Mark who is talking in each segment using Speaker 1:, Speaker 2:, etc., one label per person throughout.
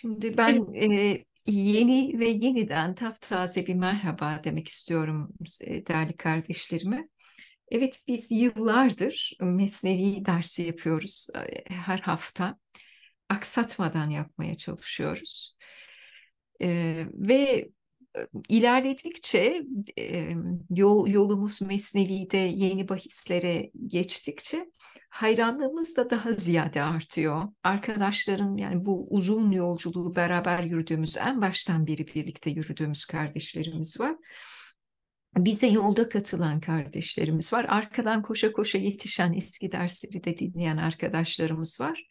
Speaker 1: Şimdi e, ben e, yeni ve yeniden taptaze bir merhaba demek istiyorum e, değerli kardeşlerime. Evet biz yıllardır mesnevi dersi yapıyoruz e, her hafta. Aksatmadan yapmaya çalışıyoruz. E, ve ilerledikçe yol, yolumuz Mesnevi'de yeni bahislere geçtikçe hayranlığımız da daha ziyade artıyor. Arkadaşların yani bu uzun yolculuğu beraber yürüdüğümüz en baştan beri birlikte yürüdüğümüz kardeşlerimiz var. Bize yolda katılan kardeşlerimiz var. Arkadan koşa koşa yetişen eski dersleri de dinleyen arkadaşlarımız var.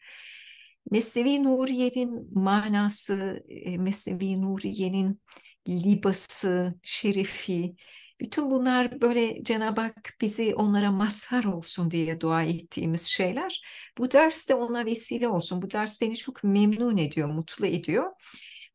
Speaker 1: Mesnevi Nuriye'nin manası, Mesnevi Nuriye'nin libası, şerifi, bütün bunlar böyle Cenab-ı Hak bizi onlara mazhar olsun diye dua ettiğimiz şeyler. Bu ders de ona vesile olsun. Bu ders beni çok memnun ediyor, mutlu ediyor.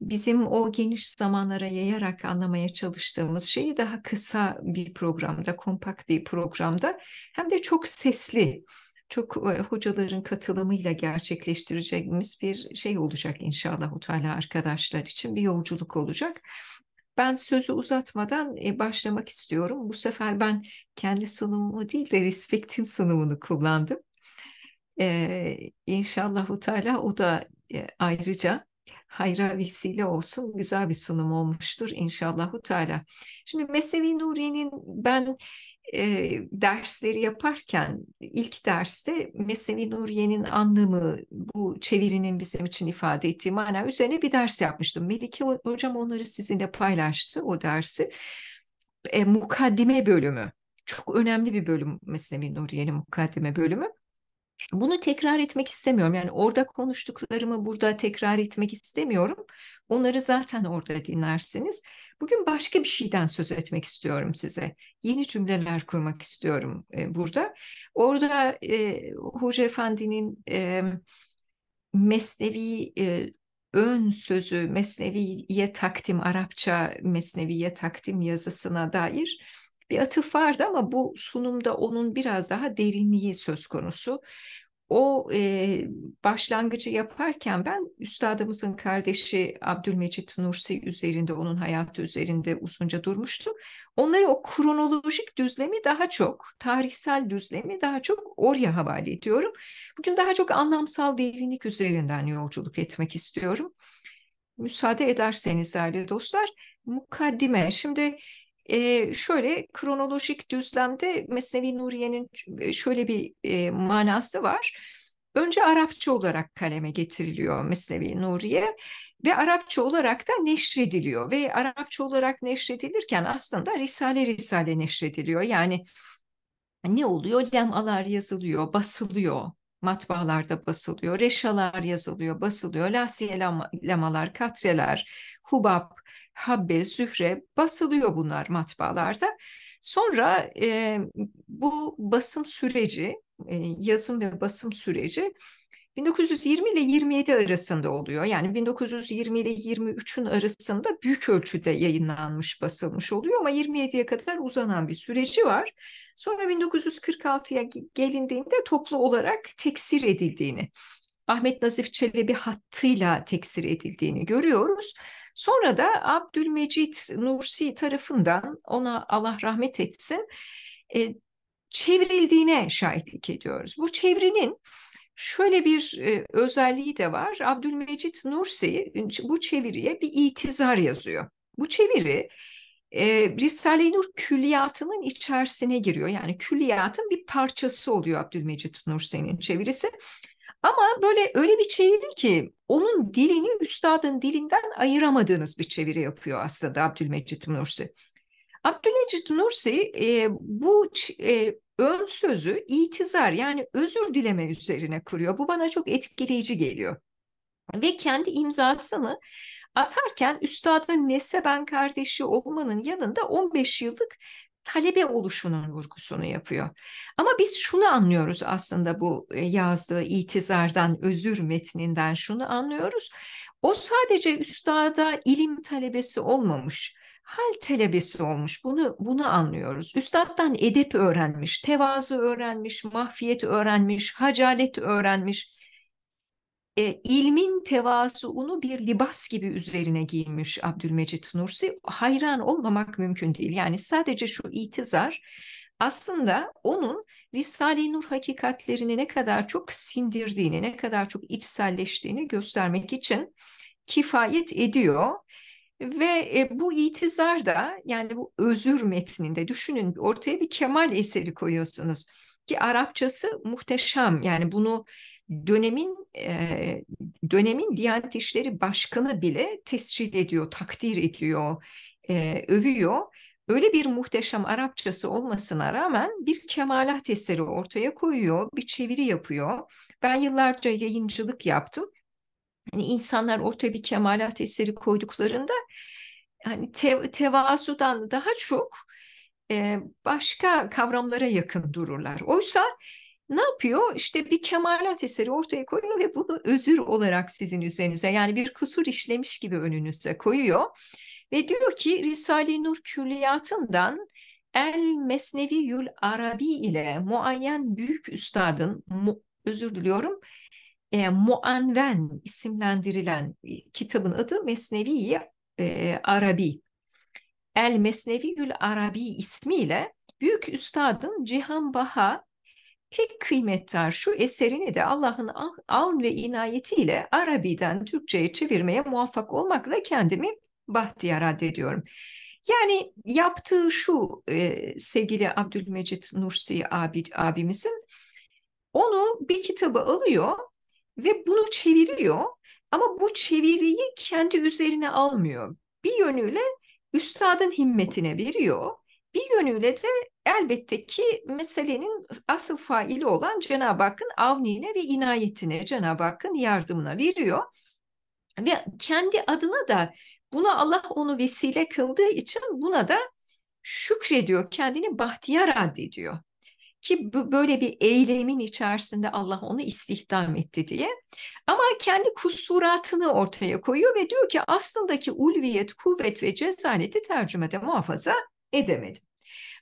Speaker 1: Bizim o geniş zamanlara yayarak anlamaya çalıştığımız şeyi daha kısa bir programda, kompakt bir programda hem de çok sesli, çok e, hocaların katılımıyla gerçekleştireceğimiz bir şey olacak inşallah Teala arkadaşlar için bir yolculuk olacak. Ben sözü uzatmadan e, başlamak istiyorum. Bu sefer ben kendi sunumumu değil de Respect'in sunumunu kullandım. E, inşallah Teala o da e, ayrıca hayra vesile olsun. Güzel bir sunum olmuştur inşallah Teala. Şimdi Mesnevi Nuriye'nin ben e, dersleri yaparken ilk derste Mesnevi Nuriye'nin anlamı bu çevirinin bizim için ifade ettiği mana üzerine bir ders yapmıştım. Melike hocam onları sizinle paylaştı o dersi. E, mukaddime bölümü. Çok önemli bir bölüm Mesnevi Nuriye'nin mukaddime bölümü. Bunu tekrar etmek istemiyorum. Yani orada konuştuklarımı burada tekrar etmek istemiyorum. Onları zaten orada dinlersiniz. Bugün başka bir şeyden söz etmek istiyorum size. Yeni cümleler kurmak istiyorum e, burada. Orada e, Hoca Efendi'nin e, Mesnevi e, ön sözü, Mesneviye takdim, Arapça Mesneviye takdim yazısına dair bir atıf vardı ama bu sunumda onun biraz daha derinliği söz konusu o e, başlangıcı yaparken ben üstadımızın kardeşi Abdülmecit Nursi üzerinde, onun hayatı üzerinde uzunca durmuştum. Onları o kronolojik düzlemi daha çok, tarihsel düzlemi daha çok oraya havale ediyorum. Bugün daha çok anlamsal derinlik üzerinden yolculuk etmek istiyorum. Müsaade ederseniz değerli dostlar, mukaddime. Şimdi e, şöyle kronolojik düzlemde Mesnevi Nuriye'nin şöyle bir e, manası var. Önce Arapça olarak kaleme getiriliyor Mesnevi Nuriye ve Arapça olarak da neşrediliyor ve Arapça olarak neşredilirken aslında risale risale neşrediliyor. Yani ne oluyor? Lemalar yazılıyor, basılıyor, matbaalarda basılıyor, reşalar yazılıyor, basılıyor, lasiye lemalar, katreler, hubab, habbe, süfre basılıyor bunlar matbaalarda. Sonra e, bu basım süreci, e, yazım ve basım süreci 1920 ile 27 arasında oluyor. Yani 1920 ile 23'ün arasında büyük ölçüde yayınlanmış, basılmış oluyor ama 27'ye kadar uzanan bir süreci var. Sonra 1946'ya gelindiğinde toplu olarak teksir edildiğini, Ahmet Nazif Çelebi hattıyla teksir edildiğini görüyoruz. Sonra da Abdülmecit Nursi tarafından ona Allah rahmet etsin e, çevrildiğine şahitlik ediyoruz. Bu çevrinin şöyle bir e, özelliği de var. Abdülmecit Nursi bu çeviriye bir itizar yazıyor. Bu çeviri e, Risale-i Nur külliyatının içerisine giriyor. Yani külliyatın bir parçası oluyor Abdülmecit Nursi'nin çevirisi. Ama böyle öyle bir çeviri ki onun dilini üstadın dilinden ayıramadığınız bir çeviri yapıyor aslında Abdülmecit Nursi. Abdülmecit Nursi e, bu e, ön sözü itizar yani özür dileme üzerine kuruyor. Bu bana çok etkileyici geliyor. Ve kendi imzasını atarken üstadın Nese kardeşi olmanın yanında 15 yıllık talebe oluşunun vurgusunu yapıyor. Ama biz şunu anlıyoruz aslında bu e, yazdığı itizardan, özür metninden şunu anlıyoruz. O sadece üstada ilim talebesi olmamış hal talebesi olmuş. Bunu bunu anlıyoruz. Üstattan edep öğrenmiş, tevazu öğrenmiş, mahfiyet öğrenmiş, hacalet öğrenmiş e, ilmin tevazuunu bir libas gibi üzerine giymiş Abdülmecit Nursi. Hayran olmamak mümkün değil. Yani sadece şu itizar aslında onun Risale-i Nur hakikatlerini ne kadar çok sindirdiğini, ne kadar çok içselleştiğini göstermek için kifayet ediyor. Ve e, bu itizar da yani bu özür metninde düşünün ortaya bir kemal eseri koyuyorsunuz ki Arapçası muhteşem yani bunu dönemin e, dönemin Diyanet İşleri Başkanı bile tescil ediyor, takdir ediyor, e, övüyor. Öyle bir muhteşem Arapçası olmasına rağmen bir kemalat eseri ortaya koyuyor, bir çeviri yapıyor. Ben yıllarca yayıncılık yaptım. Yani insanlar ortaya bir kemalat eseri koyduklarında hani te, tevazudan daha çok e, başka kavramlara yakın dururlar. Oysa ne yapıyor? İşte bir kemalat eseri ortaya koyuyor ve bunu özür olarak sizin üzerinize yani bir kusur işlemiş gibi önünüze koyuyor. Ve diyor ki Risale-i Nur külliyatından El yul Arabi ile muayyen büyük üstadın mu, özür diliyorum e, Muanven isimlendirilen e, kitabın adı Mesnevi e, Arabi. El yul Arabi ismiyle büyük üstadın Cihan Baha Pek kıymettar şu eserini de Allah'ın aun ah, ve inayetiyle Arabi'den Türkçe'ye çevirmeye muvaffak olmakla kendimi bahtiyar addediyorum. Yani yaptığı şu e, sevgili Abdülmecit Nursi abi, abimizin onu bir kitabı alıyor ve bunu çeviriyor ama bu çeviriyi kendi üzerine almıyor. Bir yönüyle üstadın himmetine veriyor, bir yönüyle de elbette ki meselenin asıl faili olan Cenab-ı Hakk'ın avnine ve inayetine, Cenab-ı Hakk'ın yardımına veriyor. Ve kendi adına da buna Allah onu vesile kıldığı için buna da şükrediyor, kendini bahtiyar addediyor. Ki böyle bir eylemin içerisinde Allah onu istihdam etti diye. Ama kendi kusuratını ortaya koyuyor ve diyor ki aslındaki ulviyet, kuvvet ve cesareti tercümede muhafaza edemedim.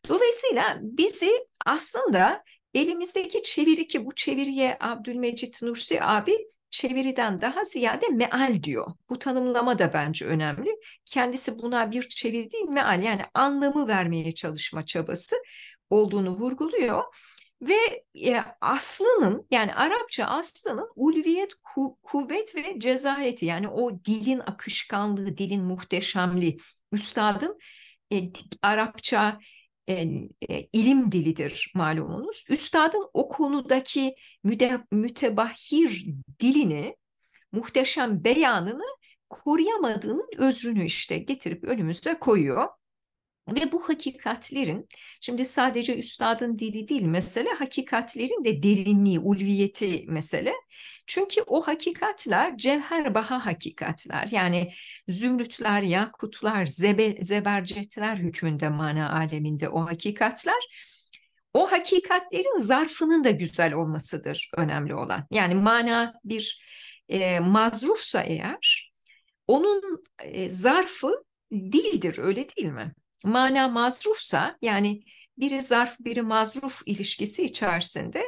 Speaker 1: Dolayısıyla bizi aslında elimizdeki çeviri ki bu çeviriye Abdülmecit Nursi abi çeviriden daha ziyade meal diyor. Bu tanımlama da bence önemli. Kendisi buna bir çeviri değil meal yani anlamı vermeye çalışma çabası olduğunu vurguluyor. Ve e, aslının yani Arapça aslının ulviyet, ku, kuvvet ve cezareti yani o dilin akışkanlığı, dilin muhteşemliği, üstadın e, Arapça e, ilim dilidir malumunuz. Üstadın o konudaki müde, mütebahhir dilini, muhteşem beyanını koruyamadığının özrünü işte getirip önümüze koyuyor. Ve bu hakikatlerin, şimdi sadece üstadın dili değil mesele, hakikatlerin de derinliği, ulviyeti mesele. Çünkü o hakikatler baha hakikatler. Yani zümrütler, yakutlar, zebe, zebercetler hükmünde mana aleminde o hakikatler. O hakikatlerin zarfının da güzel olmasıdır önemli olan. Yani mana bir e, mazrufsa eğer onun e, zarfı dildir öyle değil mi? Mana mazrufsa yani biri zarf biri mazruf ilişkisi içerisinde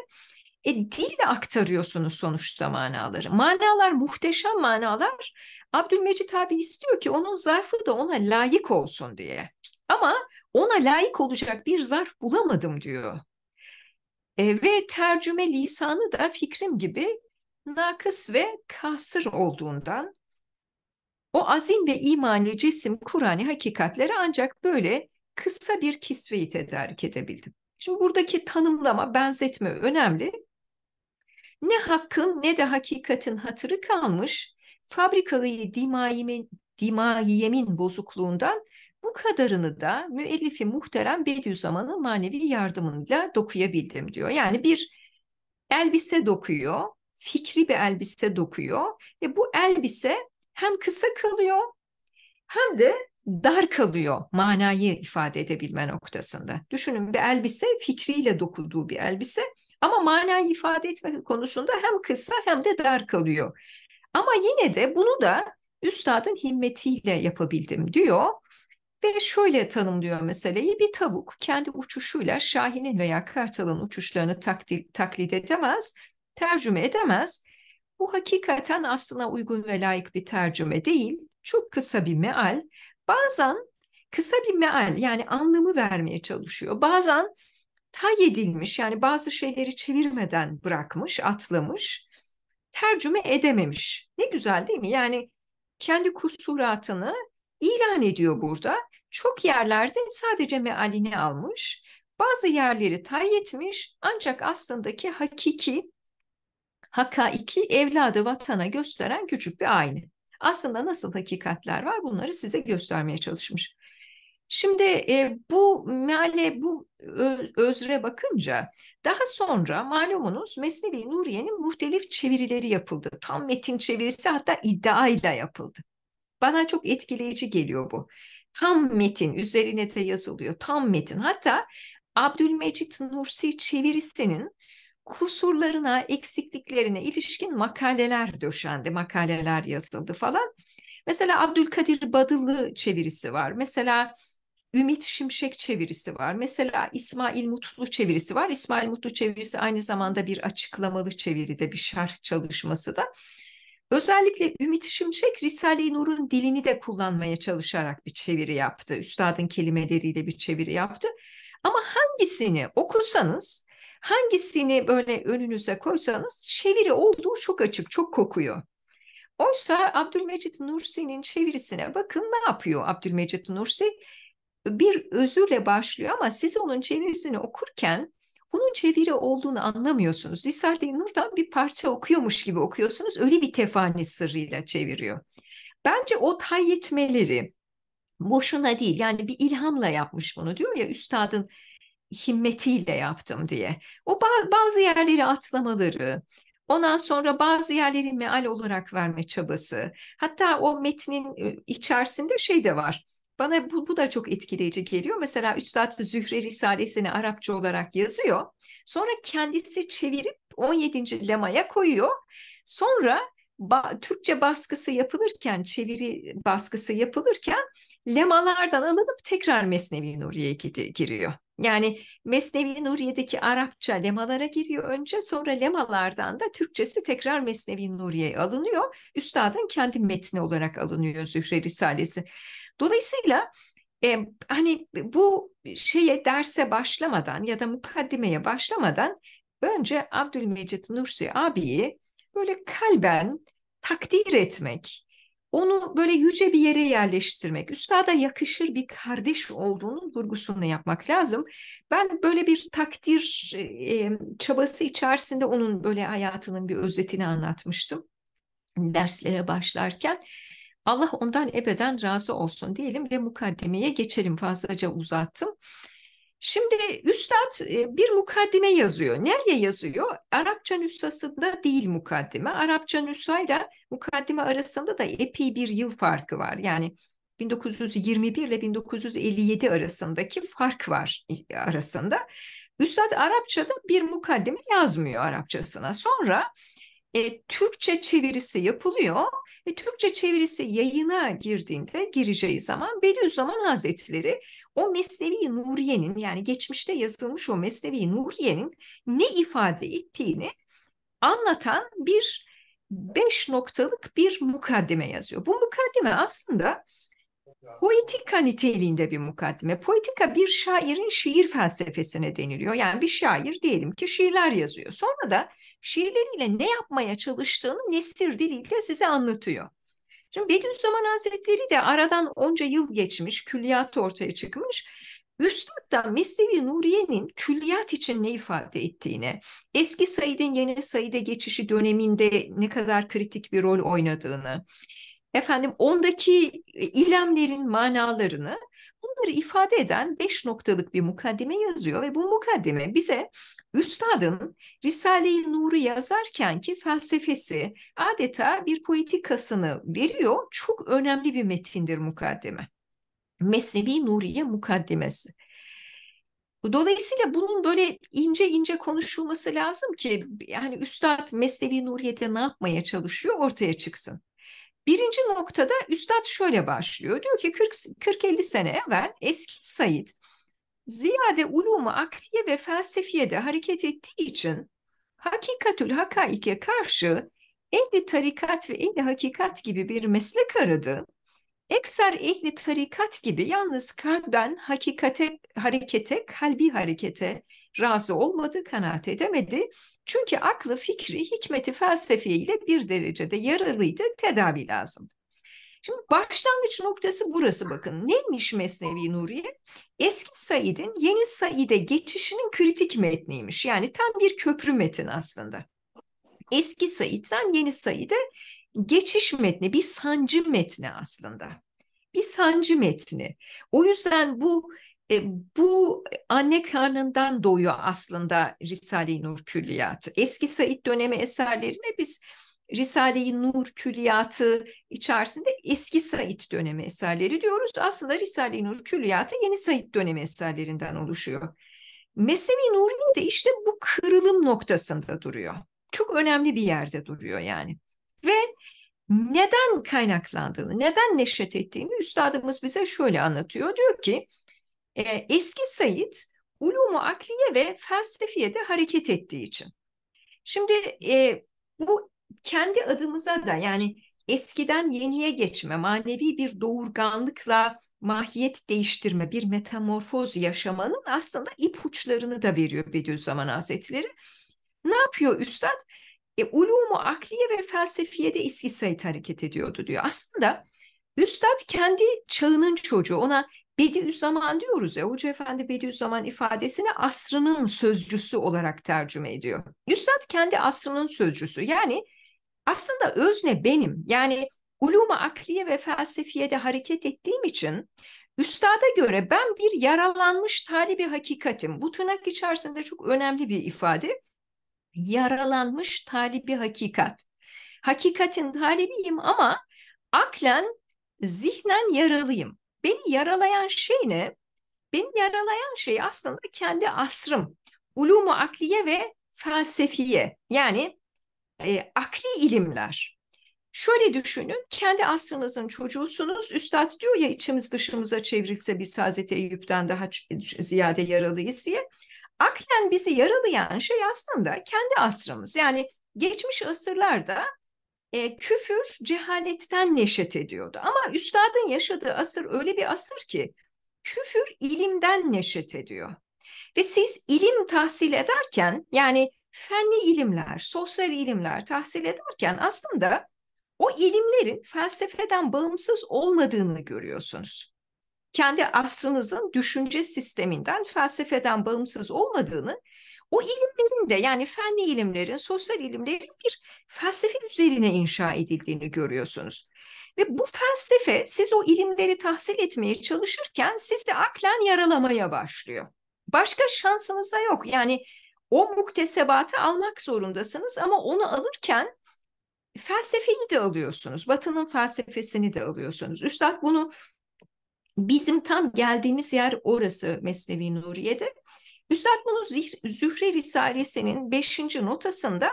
Speaker 1: e, dille aktarıyorsunuz sonuçta manaları. Manalar muhteşem manalar. Abdülmecit abi istiyor ki onun zarfı da ona layık olsun diye. Ama ona layık olacak bir zarf bulamadım diyor. E, ve tercüme lisanı da fikrim gibi nakıs ve kasır olduğundan o azim ve imani cisim Kur'an'ı hakikatleri ancak böyle kısa bir kisveyi tedarik edebildim. Şimdi buradaki tanımlama, benzetme önemli. Ne hakkın ne de hakikatin hatırı kalmış, fabrikalı dimayimin, dimayiyemin bozukluğundan bu kadarını da müellifi muhterem Bediüzzaman'ın manevi yardımıyla dokuyabildim diyor. Yani bir elbise dokuyor, fikri bir elbise dokuyor ve bu elbise hem kısa kalıyor hem de dar kalıyor manayı ifade edebilme noktasında. Düşünün bir elbise fikriyle dokulduğu bir elbise ama manayı ifade etme konusunda hem kısa hem de dar kalıyor. Ama yine de bunu da üstadın himmetiyle yapabildim diyor. Ve şöyle tanımlıyor meseleyi. Bir tavuk kendi uçuşuyla Şahin'in veya Kartal'ın uçuşlarını taklit, taklit edemez, tercüme edemez. Bu hakikaten aslına uygun ve layık bir tercüme değil. Çok kısa bir meal. Bazen kısa bir meal yani anlamı vermeye çalışıyor. Bazen tay edilmiş yani bazı şeyleri çevirmeden bırakmış, atlamış, tercüme edememiş. Ne güzel değil mi? Yani kendi kusuratını ilan ediyor burada. Çok yerlerde sadece mealini almış, bazı yerleri tay etmiş ancak aslındaki hakiki, haka iki evladı vatana gösteren küçük bir ayna. Aslında nasıl hakikatler var bunları size göstermeye çalışmış. Şimdi e, bu meale, bu özre bakınca daha sonra malumunuz Mesnevi Nuriye'nin muhtelif çevirileri yapıldı. Tam metin çevirisi hatta iddiayla yapıldı. Bana çok etkileyici geliyor bu. Tam metin üzerine de yazılıyor. Tam metin. Hatta Abdülmecit Nursi çevirisinin kusurlarına, eksikliklerine ilişkin makaleler döşendi, makaleler yazıldı falan. Mesela Abdülkadir Badılı çevirisi var. Mesela Ümit Şimşek çevirisi var. Mesela İsmail Mutlu çevirisi var. İsmail Mutlu çevirisi aynı zamanda bir açıklamalı çeviride, bir şerh çalışması da. Özellikle Ümit Şimşek Risale-i Nur'un dilini de kullanmaya çalışarak bir çeviri yaptı. Üstadın kelimeleriyle bir çeviri yaptı. Ama hangisini okusanız, hangisini böyle önünüze koysanız çeviri olduğu çok açık, çok kokuyor. Oysa Abdülmecit Nursi'nin çevirisine bakın ne yapıyor Abdülmecit Nursi? bir özürle başlıyor ama siz onun çevirisini okurken bunun çeviri olduğunu anlamıyorsunuz. Risale-i Nur'dan bir parça okuyormuş gibi okuyorsunuz. Öyle bir tefani sırrıyla çeviriyor. Bence o tayyitmeleri boşuna değil yani bir ilhamla yapmış bunu diyor ya üstadın himmetiyle yaptım diye. O bazı yerleri atlamaları, Ondan sonra bazı yerleri meal olarak verme çabası. Hatta o metnin ıı, içerisinde şey de var. Bana bu, bu da çok etkileyici geliyor. Mesela Üstad Zühre Risalesini Arapça olarak yazıyor. Sonra kendisi çevirip 17. lemaya koyuyor. Sonra ba Türkçe baskısı yapılırken, çeviri baskısı yapılırken lemalardan alınıp tekrar Mesnevi Nuriye'ye giriyor. Yani Mesnevi Nuriye'deki Arapça lemalara giriyor önce sonra lemalardan da Türkçesi tekrar Mesnevi Nuriye'ye alınıyor. Üstadın kendi metni olarak alınıyor Zühre Risalesi. Dolayısıyla e, hani bu şeye derse başlamadan ya da mukaddimeye başlamadan önce Abdülmecit Nursi abiyi böyle kalben takdir etmek, onu böyle yüce bir yere yerleştirmek, üstada yakışır bir kardeş olduğunun vurgusunu yapmak lazım. Ben böyle bir takdir e, çabası içerisinde onun böyle hayatının bir özetini anlatmıştım derslere başlarken. Allah ondan ebeden razı olsun diyelim ve mukaddemeye geçelim fazlaca uzattım. Şimdi Üstad e, bir mukaddime yazıyor. Nereye yazıyor? Arapça nüshasında değil mukaddime. Arapça nüshayla mukaddime arasında da epey bir yıl farkı var. Yani 1921 ile 1957 arasındaki fark var e, arasında. Üstad Arapça'da bir mukaddime yazmıyor Arapçasına. Sonra e, Türkçe çevirisi yapılıyor. E, Türkçe çevirisi yayına girdiğinde gireceği zaman Bediüzzaman Hazretleri o Mesnevi Nuriye'nin yani geçmişte yazılmış o Mesnevi Nuriye'nin ne ifade ettiğini anlatan bir beş noktalık bir mukaddime yazıyor. Bu mukaddime aslında poetika niteliğinde bir mukaddime. Poetika bir şairin şiir felsefesine deniliyor. Yani bir şair diyelim ki şiirler yazıyor. Sonra da şiirleriyle ne yapmaya çalıştığını nesir diliyle size anlatıyor. Şimdi Bediüzzaman Hazretleri de aradan onca yıl geçmiş, külliyat ortaya çıkmış. Üstad da Mesnevi Nuriye'nin külliyat için ne ifade ettiğini, eski Said'in yeni Said'e geçişi döneminde ne kadar kritik bir rol oynadığını, efendim ondaki e, ilamlerin manalarını bunları ifade eden beş noktalık bir mukaddime yazıyor ve bu mukaddime bize Üstadın Risale-i Nur'u yazarken ki felsefesi adeta bir poetikasını veriyor. Çok önemli bir metindir mukaddeme. Mesnevi Nuriye mukaddemesi. Dolayısıyla bunun böyle ince ince konuşulması lazım ki yani Üstad Mesnevi Nuriye'de ne yapmaya çalışıyor ortaya çıksın. Birinci noktada Üstad şöyle başlıyor. Diyor ki 40-50 sene evvel eski Said ziyade ulumu akliye ve felsefiyede hareket ettiği için hakikatül hakaike karşı ehli tarikat ve ehli hakikat gibi bir meslek aradı. Ekser ehli tarikat gibi yalnız kalben hakikate, harekete, kalbi harekete razı olmadı, kanaat edemedi. Çünkü aklı, fikri, hikmeti, felsefeyle bir derecede yaralıydı, tedavi lazım. Şimdi başlangıç noktası burası bakın. Neymiş Mesnevi Nuriye? Eski Said'in yeni Said'e geçişinin kritik metniymiş. Yani tam bir köprü metin aslında. Eski Said'den yeni Said'e geçiş metni, bir sancı metni aslında. Bir sancı metni. O yüzden bu e, bu anne karnından doğuyor aslında Risale-i Nur külliyatı. Eski Said dönemi eserlerine biz Risale-i Nur külliyatı içerisinde eski Said dönemi eserleri diyoruz. Aslında Risale-i Nur külliyatı yeni Said dönemi eserlerinden oluşuyor. Mesnevi Nuri de işte bu kırılım noktasında duruyor. Çok önemli bir yerde duruyor yani. Ve neden kaynaklandığını, neden neşet ettiğini üstadımız bize şöyle anlatıyor. Diyor ki e, eski Said ulumu akliye ve felsefeye de hareket ettiği için. Şimdi e, bu kendi adımıza da yani eskiden yeniye geçme, manevi bir doğurganlıkla mahiyet değiştirme, bir metamorfoz yaşamanın aslında ipuçlarını da veriyor Bediüzzaman Hazretleri. Ne yapıyor Üstad? E, ulumu akliye ve felsefiyede de Said hareket ediyordu diyor. Aslında Üstad kendi çağının çocuğu. Ona Bediüzzaman diyoruz ya. Hoca Efendi Bediüzzaman ifadesini asrının sözcüsü olarak tercüme ediyor. Üstad kendi asrının sözcüsü. Yani aslında özne benim. Yani ulumu akliye ve felsefiyede hareket ettiğim için üstada göre ben bir yaralanmış talibi hakikatim. Bu tırnak içerisinde çok önemli bir ifade. Yaralanmış talibi hakikat. Hakikatin talibiyim ama aklen, zihnen yaralıyım. Beni yaralayan şey ne? Beni yaralayan şey aslında kendi asrım. Ulumu akliye ve felsefiye. Yani e, akli ilimler. Şöyle düşünün, kendi asrınızın çocuğusunuz. Üstad diyor ya içimiz dışımıza çevrilse biz Hazreti Eyüp'ten daha ziyade yaralıyız diye. Aklen bizi yaralayan şey aslında kendi asrımız. Yani geçmiş asırlarda e, küfür cehaletten neşet ediyordu. Ama üstadın yaşadığı asır öyle bir asır ki küfür ilimden neşet ediyor. Ve siz ilim tahsil ederken yani fenli ilimler, sosyal ilimler tahsil ederken aslında o ilimlerin felsefeden bağımsız olmadığını görüyorsunuz. Kendi asrınızın düşünce sisteminden felsefeden bağımsız olmadığını, o ilimlerin de yani fenli ilimlerin, sosyal ilimlerin bir felsefe üzerine inşa edildiğini görüyorsunuz. Ve bu felsefe siz o ilimleri tahsil etmeye çalışırken sizi aklen yaralamaya başlıyor. Başka şansınız da yok. Yani o muktesebatı almak zorundasınız ama onu alırken felsefeyi de alıyorsunuz. Batı'nın felsefesini de alıyorsunuz. Üstad bunu bizim tam geldiğimiz yer orası Mesnevi Nuriye'de. Üstad bunu Zühre Risalesi'nin 5. notasında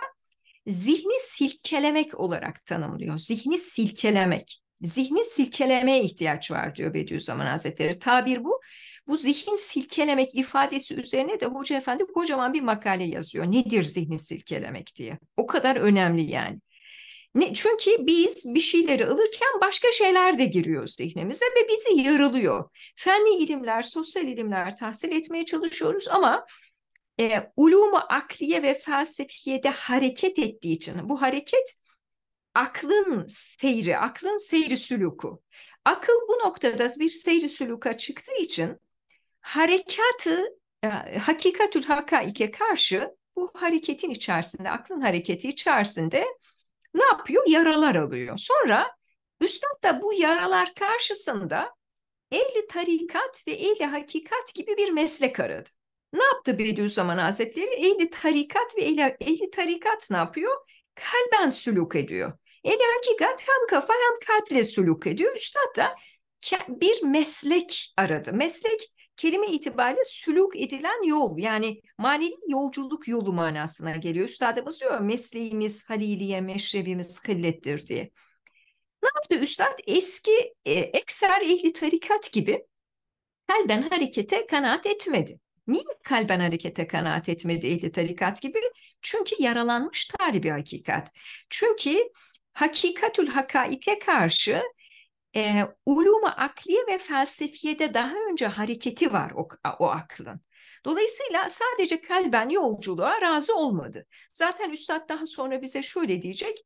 Speaker 1: zihni silkelemek olarak tanımlıyor. Zihni silkelemek. Zihni silkelemeye ihtiyaç var diyor Bediüzzaman Hazretleri. Tabir bu. Bu zihin silkelemek ifadesi üzerine de Hoca Efendi kocaman bir makale yazıyor. Nedir zihni silkelemek diye. O kadar önemli yani. Ne, çünkü biz bir şeyleri alırken başka şeyler de giriyor zihnimize ve bizi yarılıyor. Fenli ilimler, sosyal ilimler tahsil etmeye çalışıyoruz ama e, ulumu akliye ve felsefiyede hareket ettiği için bu hareket aklın seyri, aklın seyri süluku. Akıl bu noktada bir seyri süluka çıktığı için harekatı e, hakikatül hakaike karşı bu hareketin içerisinde, aklın hareketi içerisinde ne yapıyor? Yaralar alıyor. Sonra üstad da bu yaralar karşısında ehli tarikat ve ehli hakikat gibi bir meslek aradı. Ne yaptı Bediüzzaman Hazretleri? Ehli tarikat ve ehli, ehli tarikat ne yapıyor? Kalben süluk ediyor. Ehli hakikat hem kafa hem kalple süluk ediyor. Üstad da bir meslek aradı. Meslek kelime itibariyle süluk edilen yol yani manevi yolculuk yolu manasına geliyor. Üstadımız diyor mesleğimiz haliliye meşrebimiz kıllettir diye. Ne yaptı Üstad? Eski e, ekser ehli tarikat gibi kalben harekete kanaat etmedi. Niye kalben harekete kanaat etmedi ehli tarikat gibi? Çünkü yaralanmış taribi hakikat. Çünkü hakikatül hakaike karşı e, uluma akliye ve felsefiyede daha önce hareketi var o, o aklın. Dolayısıyla sadece kalben yolculuğa razı olmadı. Zaten üstad daha sonra bize şöyle diyecek,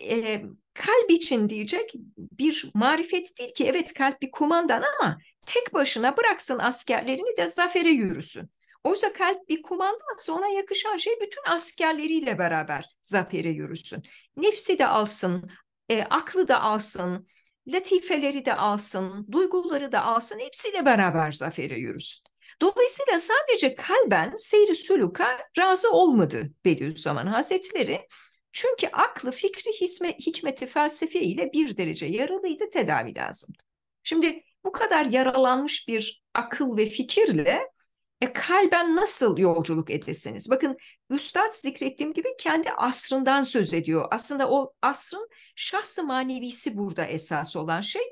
Speaker 1: e, kalp için diyecek bir marifet değil ki evet kalp bir kumandan ama tek başına bıraksın askerlerini de zafere yürüsün. Oysa kalp bir kumandansa ona yakışan şey bütün askerleriyle beraber zafere yürüsün. Nefsi de alsın, e, aklı da alsın, latifeleri de alsın, duyguları da alsın, hepsiyle beraber zafere yürüsün. Dolayısıyla sadece kalben seyri sülüka razı olmadı Bediüzzaman Hazretleri. Çünkü aklı, fikri, hisme hikmeti, felsefe ile bir derece yaralıydı, tedavi lazım. Şimdi bu kadar yaralanmış bir akıl ve fikirle e kalben nasıl yolculuk edesiniz? Bakın Üstad zikrettiğim gibi kendi asrından söz ediyor. Aslında o asrın şahsı manevisi burada esas olan şey.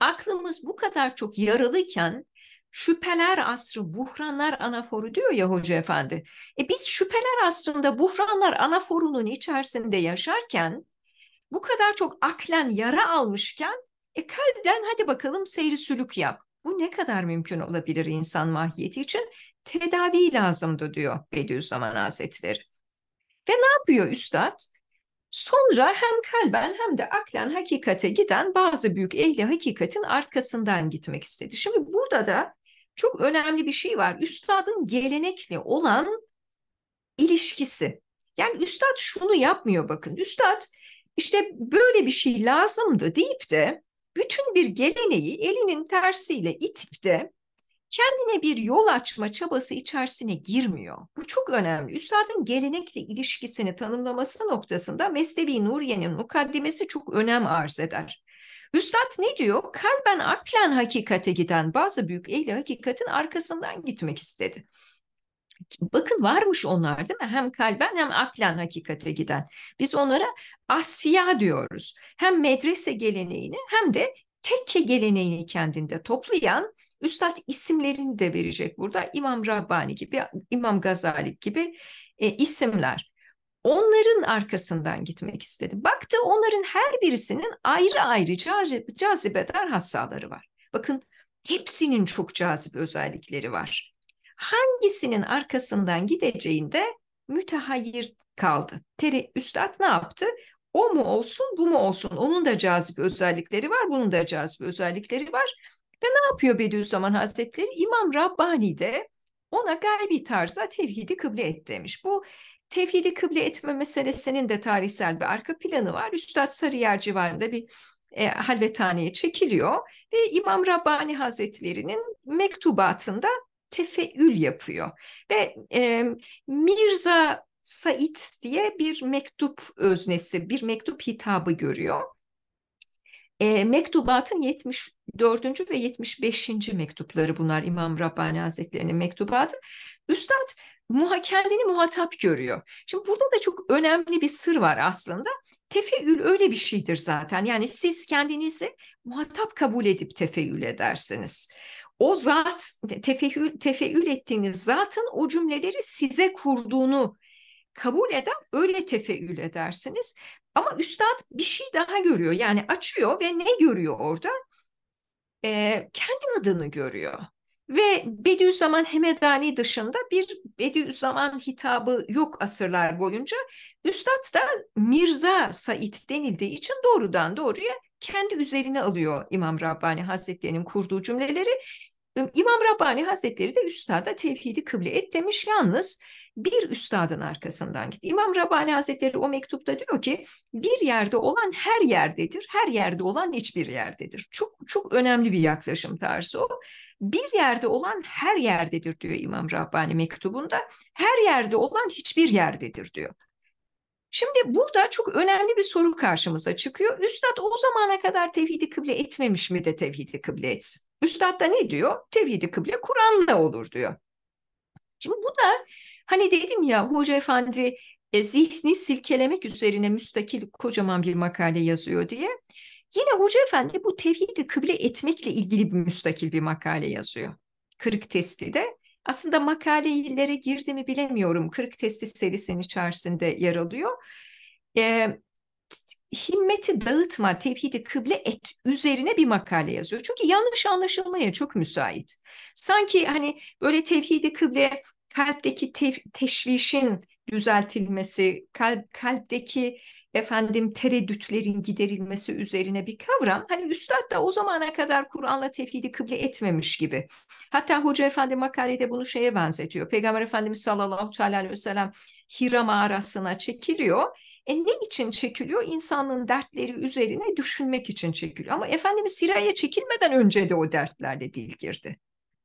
Speaker 1: Aklımız bu kadar çok yaralıyken şüpheler asrı, buhranlar anaforu diyor ya hoca efendi. E biz şüpheler asrında buhranlar anaforunun içerisinde yaşarken bu kadar çok aklen yara almışken e kalben hadi bakalım seyri sülük yap. Bu ne kadar mümkün olabilir insan mahiyeti için? Tedavi lazımdı diyor Bediüzzaman Hazretleri. Ve ne yapıyor üstad? Sonra hem kalben hem de aklen hakikate giden bazı büyük ehli hakikatin arkasından gitmek istedi. Şimdi burada da çok önemli bir şey var. Üstadın gelenekli olan ilişkisi. Yani üstad şunu yapmıyor bakın. Üstad işte böyle bir şey lazımdı deyip de bütün bir geleneği elinin tersiyle itip de kendine bir yol açma çabası içerisine girmiyor. Bu çok önemli. Üstadın gelenekle ilişkisini tanımlaması noktasında Mesnevi Nuriye'nin mukaddimesi çok önem arz eder. Üstad ne diyor? Kalben aklen hakikate giden bazı büyük ehli hakikatin arkasından gitmek istedi. Bakın varmış onlar değil mi? Hem kalben hem aklen hakikate giden. Biz onlara asfiya diyoruz. Hem medrese geleneğini hem de tekke geleneğini kendinde toplayan üstad isimlerini de verecek burada. İmam Rabbani gibi, İmam Gazali gibi e, isimler. Onların arkasından gitmek istedi. Baktı onların her birisinin ayrı ayrı cazibedar hassaları var. Bakın hepsinin çok cazip özellikleri var hangisinin arkasından gideceğinde mütehayir kaldı. Teri Üstad ne yaptı? O mu olsun bu mu olsun? Onun da cazip özellikleri var, bunun da cazip özellikleri var. Ve ne yapıyor Bediüzzaman Hazretleri? İmam Rabbani de ona gaybi tarza tevhidi kıble et demiş. Bu tevhidi kıble etme meselesinin de tarihsel bir arka planı var. Üstad Sarıyer civarında bir e, halvethaneye çekiliyor ve İmam Rabbani Hazretleri'nin mektubatında tefeül yapıyor. Ve e, Mirza Said diye bir mektup öznesi, bir mektup hitabı görüyor. E, mektubatın 74. ve 75. mektupları bunlar İmam Rabbani Hazretleri'nin mektubatı. Üstad muha, kendini muhatap görüyor. Şimdi burada da çok önemli bir sır var aslında. Tefeül öyle bir şeydir zaten. Yani siz kendinizi muhatap kabul edip tefeül edersiniz o zat tefeül, tefeül ettiğiniz zatın o cümleleri size kurduğunu kabul eden öyle tefeül edersiniz. Ama üstad bir şey daha görüyor. Yani açıyor ve ne görüyor orada? Ee, kendi adını görüyor. Ve Bediüzzaman Hemedani dışında bir Bediüzzaman hitabı yok asırlar boyunca. Üstad da Mirza Said denildiği için doğrudan doğruya kendi üzerine alıyor İmam Rabbani Hazretleri'nin kurduğu cümleleri İmam Rabbani Hazretleri de üstada tevhidi kıble et demiş. Yalnız bir üstadın arkasından gitti. İmam Rabbani Hazretleri o mektupta diyor ki bir yerde olan her yerdedir, her yerde olan hiçbir yerdedir. Çok çok önemli bir yaklaşım tarzı o. Bir yerde olan her yerdedir diyor İmam Rabbani mektubunda. Her yerde olan hiçbir yerdedir diyor. Şimdi burada çok önemli bir soru karşımıza çıkıyor. Üstad o zamana kadar tevhidi kıble etmemiş mi de tevhidi kıble etsin? Üstad da ne diyor? Tevhidi kıble Kur'an'la olur diyor. Şimdi bu da hani dedim ya Hoca Efendi e, zihni silkelemek üzerine müstakil kocaman bir makale yazıyor diye. Yine Hoca Efendi bu tevhidi kıble etmekle ilgili bir müstakil bir makale yazıyor. Kırık testi de aslında makalelere girdi mi bilemiyorum. Kırık testis serisinin içerisinde yer alıyor. E, himmeti dağıtma, tevhidi kıble et üzerine bir makale yazıyor. Çünkü yanlış anlaşılmaya çok müsait. Sanki hani böyle tevhidi kıble kalpteki tev- teşvişin düzeltilmesi, kalp kalpteki efendim tereddütlerin giderilmesi üzerine bir kavram. Hani üstad da o zamana kadar Kur'an'la tevhidi kıble etmemiş gibi. Hatta Hoca Efendi makalede bunu şeye benzetiyor. Peygamber Efendimiz sallallahu aleyhi ve sellem Hira mağarasına çekiliyor. E ne için çekiliyor? İnsanlığın dertleri üzerine düşünmek için çekiliyor. Ama Efendimiz Hira'ya çekilmeden önce de o dertlerle dil girdi.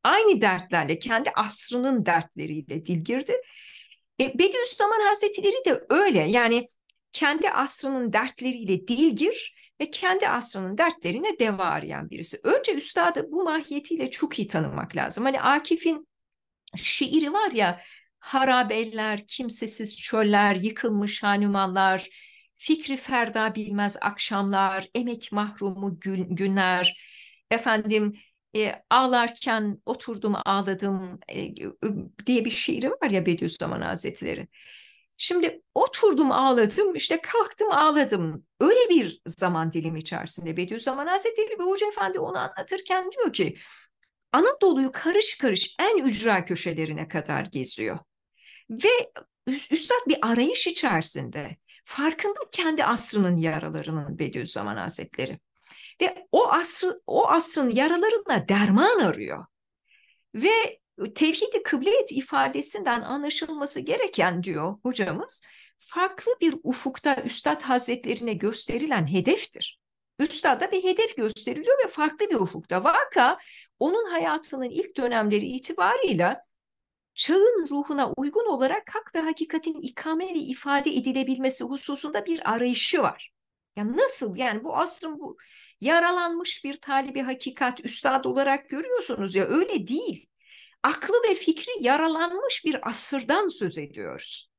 Speaker 1: Aynı dertlerle, kendi asrının dertleriyle dil girdi. E, Bediüzzaman Hazretleri de öyle. Yani kendi asrının dertleriyle dilgir ve kendi asrının dertlerine deva arayan birisi. Önce üstadı bu mahiyetiyle çok iyi tanımak lazım. Hani Akif'in şiiri var ya harabeller, kimsesiz çöller, yıkılmış hanumanlar, fikri ferda bilmez akşamlar, emek mahrumu gün, günler, efendim e, ağlarken oturdum ağladım e, e diye bir şiiri var ya Bediüzzaman Hazretleri. Şimdi oturdum ağladım, işte kalktım ağladım. Öyle bir zaman dilimi içerisinde Bediüzzaman Hazretleri ve Hoca Efendi onu anlatırken diyor ki Anadolu'yu karış karış en ücra köşelerine kadar geziyor. Ve üstad bir arayış içerisinde farkında kendi asrının yaralarının Bediüzzaman Hazretleri. Ve o, asrı, o asrın yaralarına derman arıyor. Ve tevhidi kıble et ifadesinden anlaşılması gereken diyor hocamız farklı bir ufukta Üstad Hazretlerine gösterilen hedeftir. Üstad'a bir hedef gösteriliyor ve farklı bir ufukta. Vaka onun hayatının ilk dönemleri itibarıyla çağın ruhuna uygun olarak hak ve hakikatin ikame ve ifade edilebilmesi hususunda bir arayışı var. Yani nasıl yani bu asrın bu yaralanmış bir talibi hakikat üstad olarak görüyorsunuz ya öyle değil aklı ve fikri yaralanmış bir asırdan söz ediyoruz.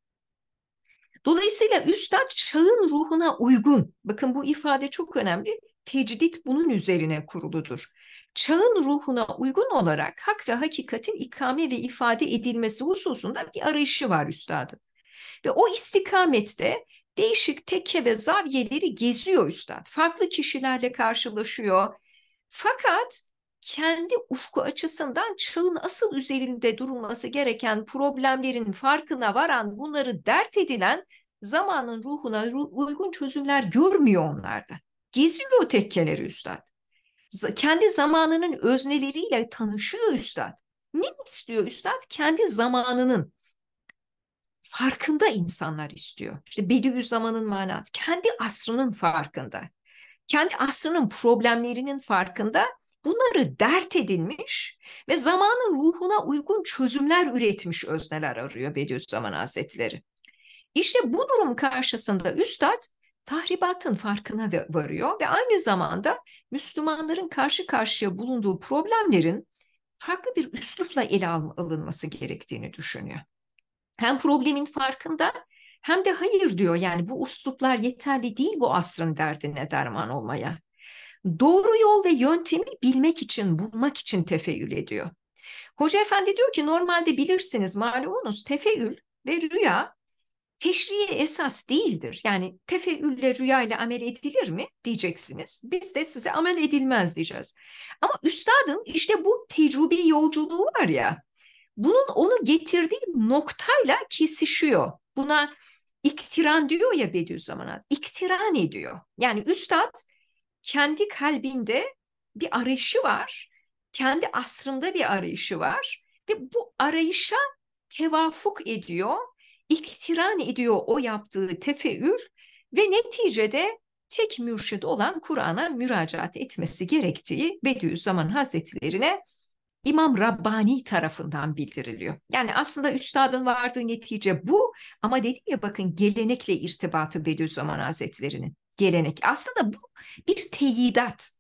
Speaker 1: Dolayısıyla üstad çağın ruhuna uygun, bakın bu ifade çok önemli, tecdit bunun üzerine kuruludur. Çağın ruhuna uygun olarak hak ve hakikatin ikame ve ifade edilmesi hususunda bir arayışı var üstadın. Ve o istikamette değişik teke ve zaviyeleri geziyor üstad. Farklı kişilerle karşılaşıyor. Fakat kendi ufku açısından çağın asıl üzerinde durulması gereken problemlerin farkına varan, bunları dert edilen zamanın ruhuna uygun çözümler görmüyor onlarda. Geziyor tekkeleri üstad. Kendi zamanının özneleriyle tanışıyor üstad. Ne istiyor üstad? Kendi zamanının farkında insanlar istiyor. İşte Bediüzzaman'ın manası kendi asrının farkında. Kendi asrının problemlerinin farkında Bunları dert edinmiş ve zamanın ruhuna uygun çözümler üretmiş özneler arıyor Bediüzzaman Hazretleri. İşte bu durum karşısında üstad tahribatın farkına varıyor ve aynı zamanda Müslümanların karşı karşıya bulunduğu problemlerin farklı bir üslupla ele alınması gerektiğini düşünüyor. Hem problemin farkında hem de hayır diyor yani bu üsluplar yeterli değil bu asrın derdine derman olmaya doğru yol ve yöntemi bilmek için, bulmak için tefeül ediyor. Hoca Efendi diyor ki normalde bilirsiniz malumunuz tefeül ve rüya teşriye esas değildir. Yani tefeülle rüya ile amel edilir mi diyeceksiniz. Biz de size amel edilmez diyeceğiz. Ama üstadın işte bu tecrübi yolculuğu var ya bunun onu getirdiği noktayla kesişiyor. Buna iktiran diyor ya Bediüzzaman İktiran ediyor. Yani üstad kendi kalbinde bir arayışı var. Kendi asrında bir arayışı var. Ve bu arayışa tevafuk ediyor, iktiran ediyor o yaptığı tefeül ve neticede tek mürşid olan Kur'an'a müracaat etmesi gerektiği Bediüzzaman Hazretlerine İmam Rabbani tarafından bildiriliyor. Yani aslında üstadın vardığı netice bu ama dedim ya bakın gelenekle irtibatı Bediüzzaman Hazretleri'nin gelenek. Aslında bu bir teyidat.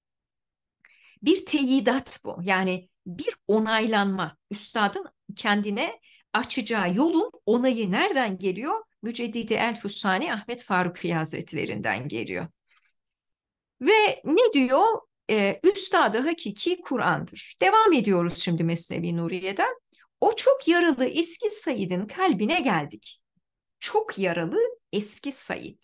Speaker 1: Bir teyidat bu. Yani bir onaylanma. Üstadın kendine açacağı yolun onayı nereden geliyor? Müceddidi Elfüsani Ahmet faruk Hazretlerinden geliyor. Ve ne diyor? Ee, üstadı hakiki Kur'an'dır. Devam ediyoruz şimdi Mesnevi Nuriye'den. O çok yaralı eski Said'in kalbine geldik. Çok yaralı eski Said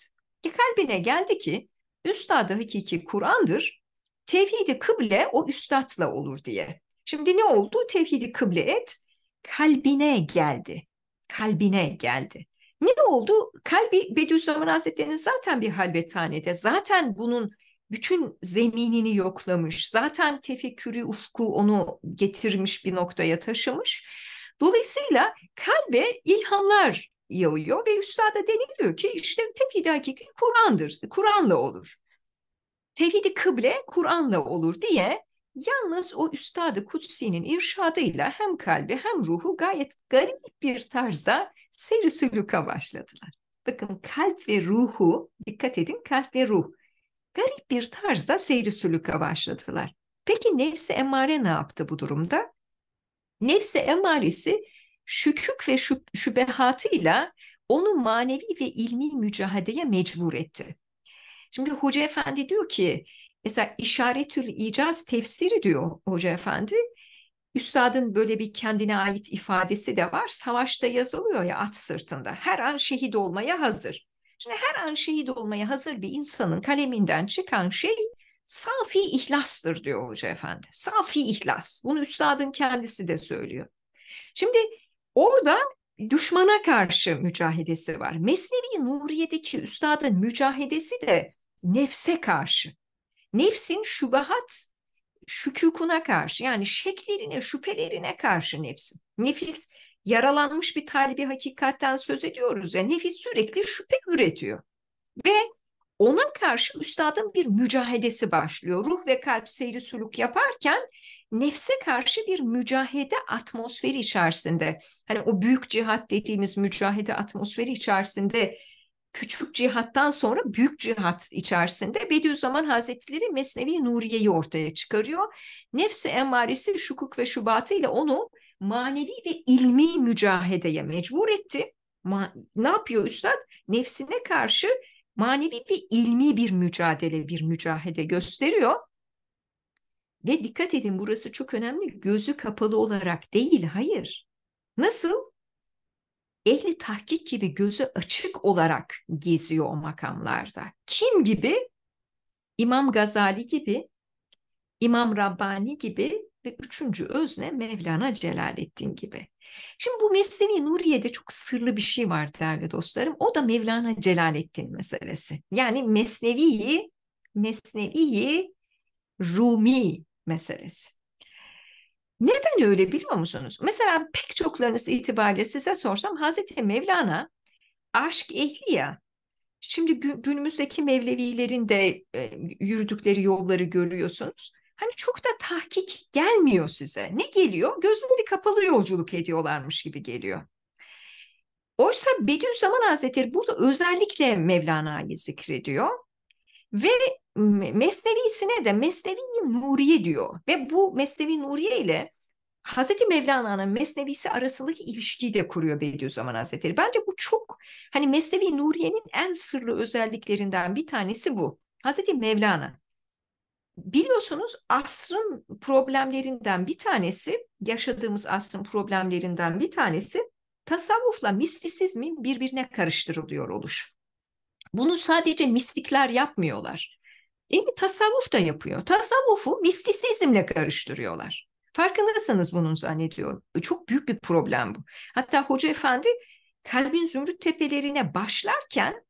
Speaker 1: kalbine geldi ki üstadı hakiki Kur'an'dır, tevhidi kıble o üstadla olur diye. Şimdi ne oldu? Tevhidi kıble et, kalbine geldi. Kalbine geldi. Ne oldu? Kalbi Bediüzzaman Hazretleri'nin zaten bir halvethanede, zaten bunun bütün zeminini yoklamış. Zaten tefekkürü, ufku onu getirmiş bir noktaya taşımış. Dolayısıyla kalbe ilhamlar yayıyor ve üstada deniliyor ki işte tevhid hakiki Kur'an'dır, Kur'an'la olur. Tevhidi kıble Kur'an'la olur diye yalnız o üstadı Kutsi'nin irşadıyla hem kalbi hem ruhu gayet garip bir tarzda seyri sülüka başladılar. Bakın kalp ve ruhu, dikkat edin kalp ve ruh, garip bir tarzda seyri sülüka başladılar. Peki nefsi emare ne yaptı bu durumda? Nefsi emaresi şükük ve şüp, şübehatıyla onu manevi ve ilmi mücadeleye mecbur etti. Şimdi Hoca Efendi diyor ki mesela işaretül icaz tefsiri diyor Hoca Efendi. Üstadın böyle bir kendine ait ifadesi de var. Savaşta yazılıyor ya at sırtında. Her an şehit olmaya hazır. Şimdi her an şehit olmaya hazır bir insanın kaleminden çıkan şey safi ihlastır diyor Hoca Efendi. Safi ihlas. Bunu üstadın kendisi de söylüyor. Şimdi Orada düşmana karşı mücahedesi var. Mesnevi Nuriye'deki üstadın mücahedesi de nefse karşı. Nefsin şubahat şükükuna karşı yani şeklerine, şüphelerine karşı nefsin. Nefis yaralanmış bir talibi hakikatten söz ediyoruz. Yani nefis sürekli şüphe üretiyor. Ve ona karşı üstadın bir mücahedesi başlıyor. Ruh ve kalp seyri sülük yaparken nefse karşı bir mücahede atmosferi içerisinde hani o büyük cihat dediğimiz mücahede atmosferi içerisinde küçük cihattan sonra büyük cihat içerisinde Bediüzzaman Hazretleri Mesnevi Nuriye'yi ortaya çıkarıyor. Nefsi emmaresi şukuk ve şubatı ile onu manevi ve ilmi mücahedeye mecbur etti. Ma ne yapıyor üstad? Nefsine karşı manevi ve ilmi bir mücadele, bir mücahede gösteriyor. Ve dikkat edin burası çok önemli. Gözü kapalı olarak değil, hayır. Nasıl? Ehli tahkik gibi gözü açık olarak geziyor o makamlarda. Kim gibi? İmam Gazali gibi, İmam Rabbani gibi ve üçüncü özne Mevlana Celaleddin gibi. Şimdi bu Mesnevi Nuriye'de çok sırlı bir şey var değerli dostlarım. O da Mevlana Celaleddin meselesi. Yani Mesnevi'yi Mesnevi'yi Rumi meselesi. Neden öyle biliyor musunuz? Mesela pek çoklarınız itibariyle size sorsam Hazreti Mevlana aşk ehli ya. Şimdi günümüzdeki Mevlevilerin de e, yürüdükleri yolları görüyorsunuz. Hani çok da tahkik gelmiyor size. Ne geliyor? Gözleri kapalı yolculuk ediyorlarmış gibi geliyor. Oysa Bediüzzaman Hazretleri burada özellikle Mevlana'yı zikrediyor. Ve Mesnevisine de Mesnevi Nuriye diyor ve bu Mesnevi Nuriye ile Hazreti Mevlana'nın Mesnevisi arasındaki ilişkiyi de kuruyor Bediüzzaman Hazretleri. Bence bu çok hani Mesnevi Nuriye'nin en sırlı özelliklerinden bir tanesi bu. Hazreti Mevlana. Biliyorsunuz asrın problemlerinden bir tanesi, yaşadığımız asrın problemlerinden bir tanesi tasavvufla mistisizmin birbirine karıştırılıyor oluş. Bunu sadece mistikler yapmıyorlar. E, tasavvuf da yapıyor. Tasavvufu mistisizmle karıştırıyorlar. Farkındasınız bunun zannediyorum. E, çok büyük bir problem bu. Hatta Hoca Efendi Kalbin Zümrüt Tepelerine başlarken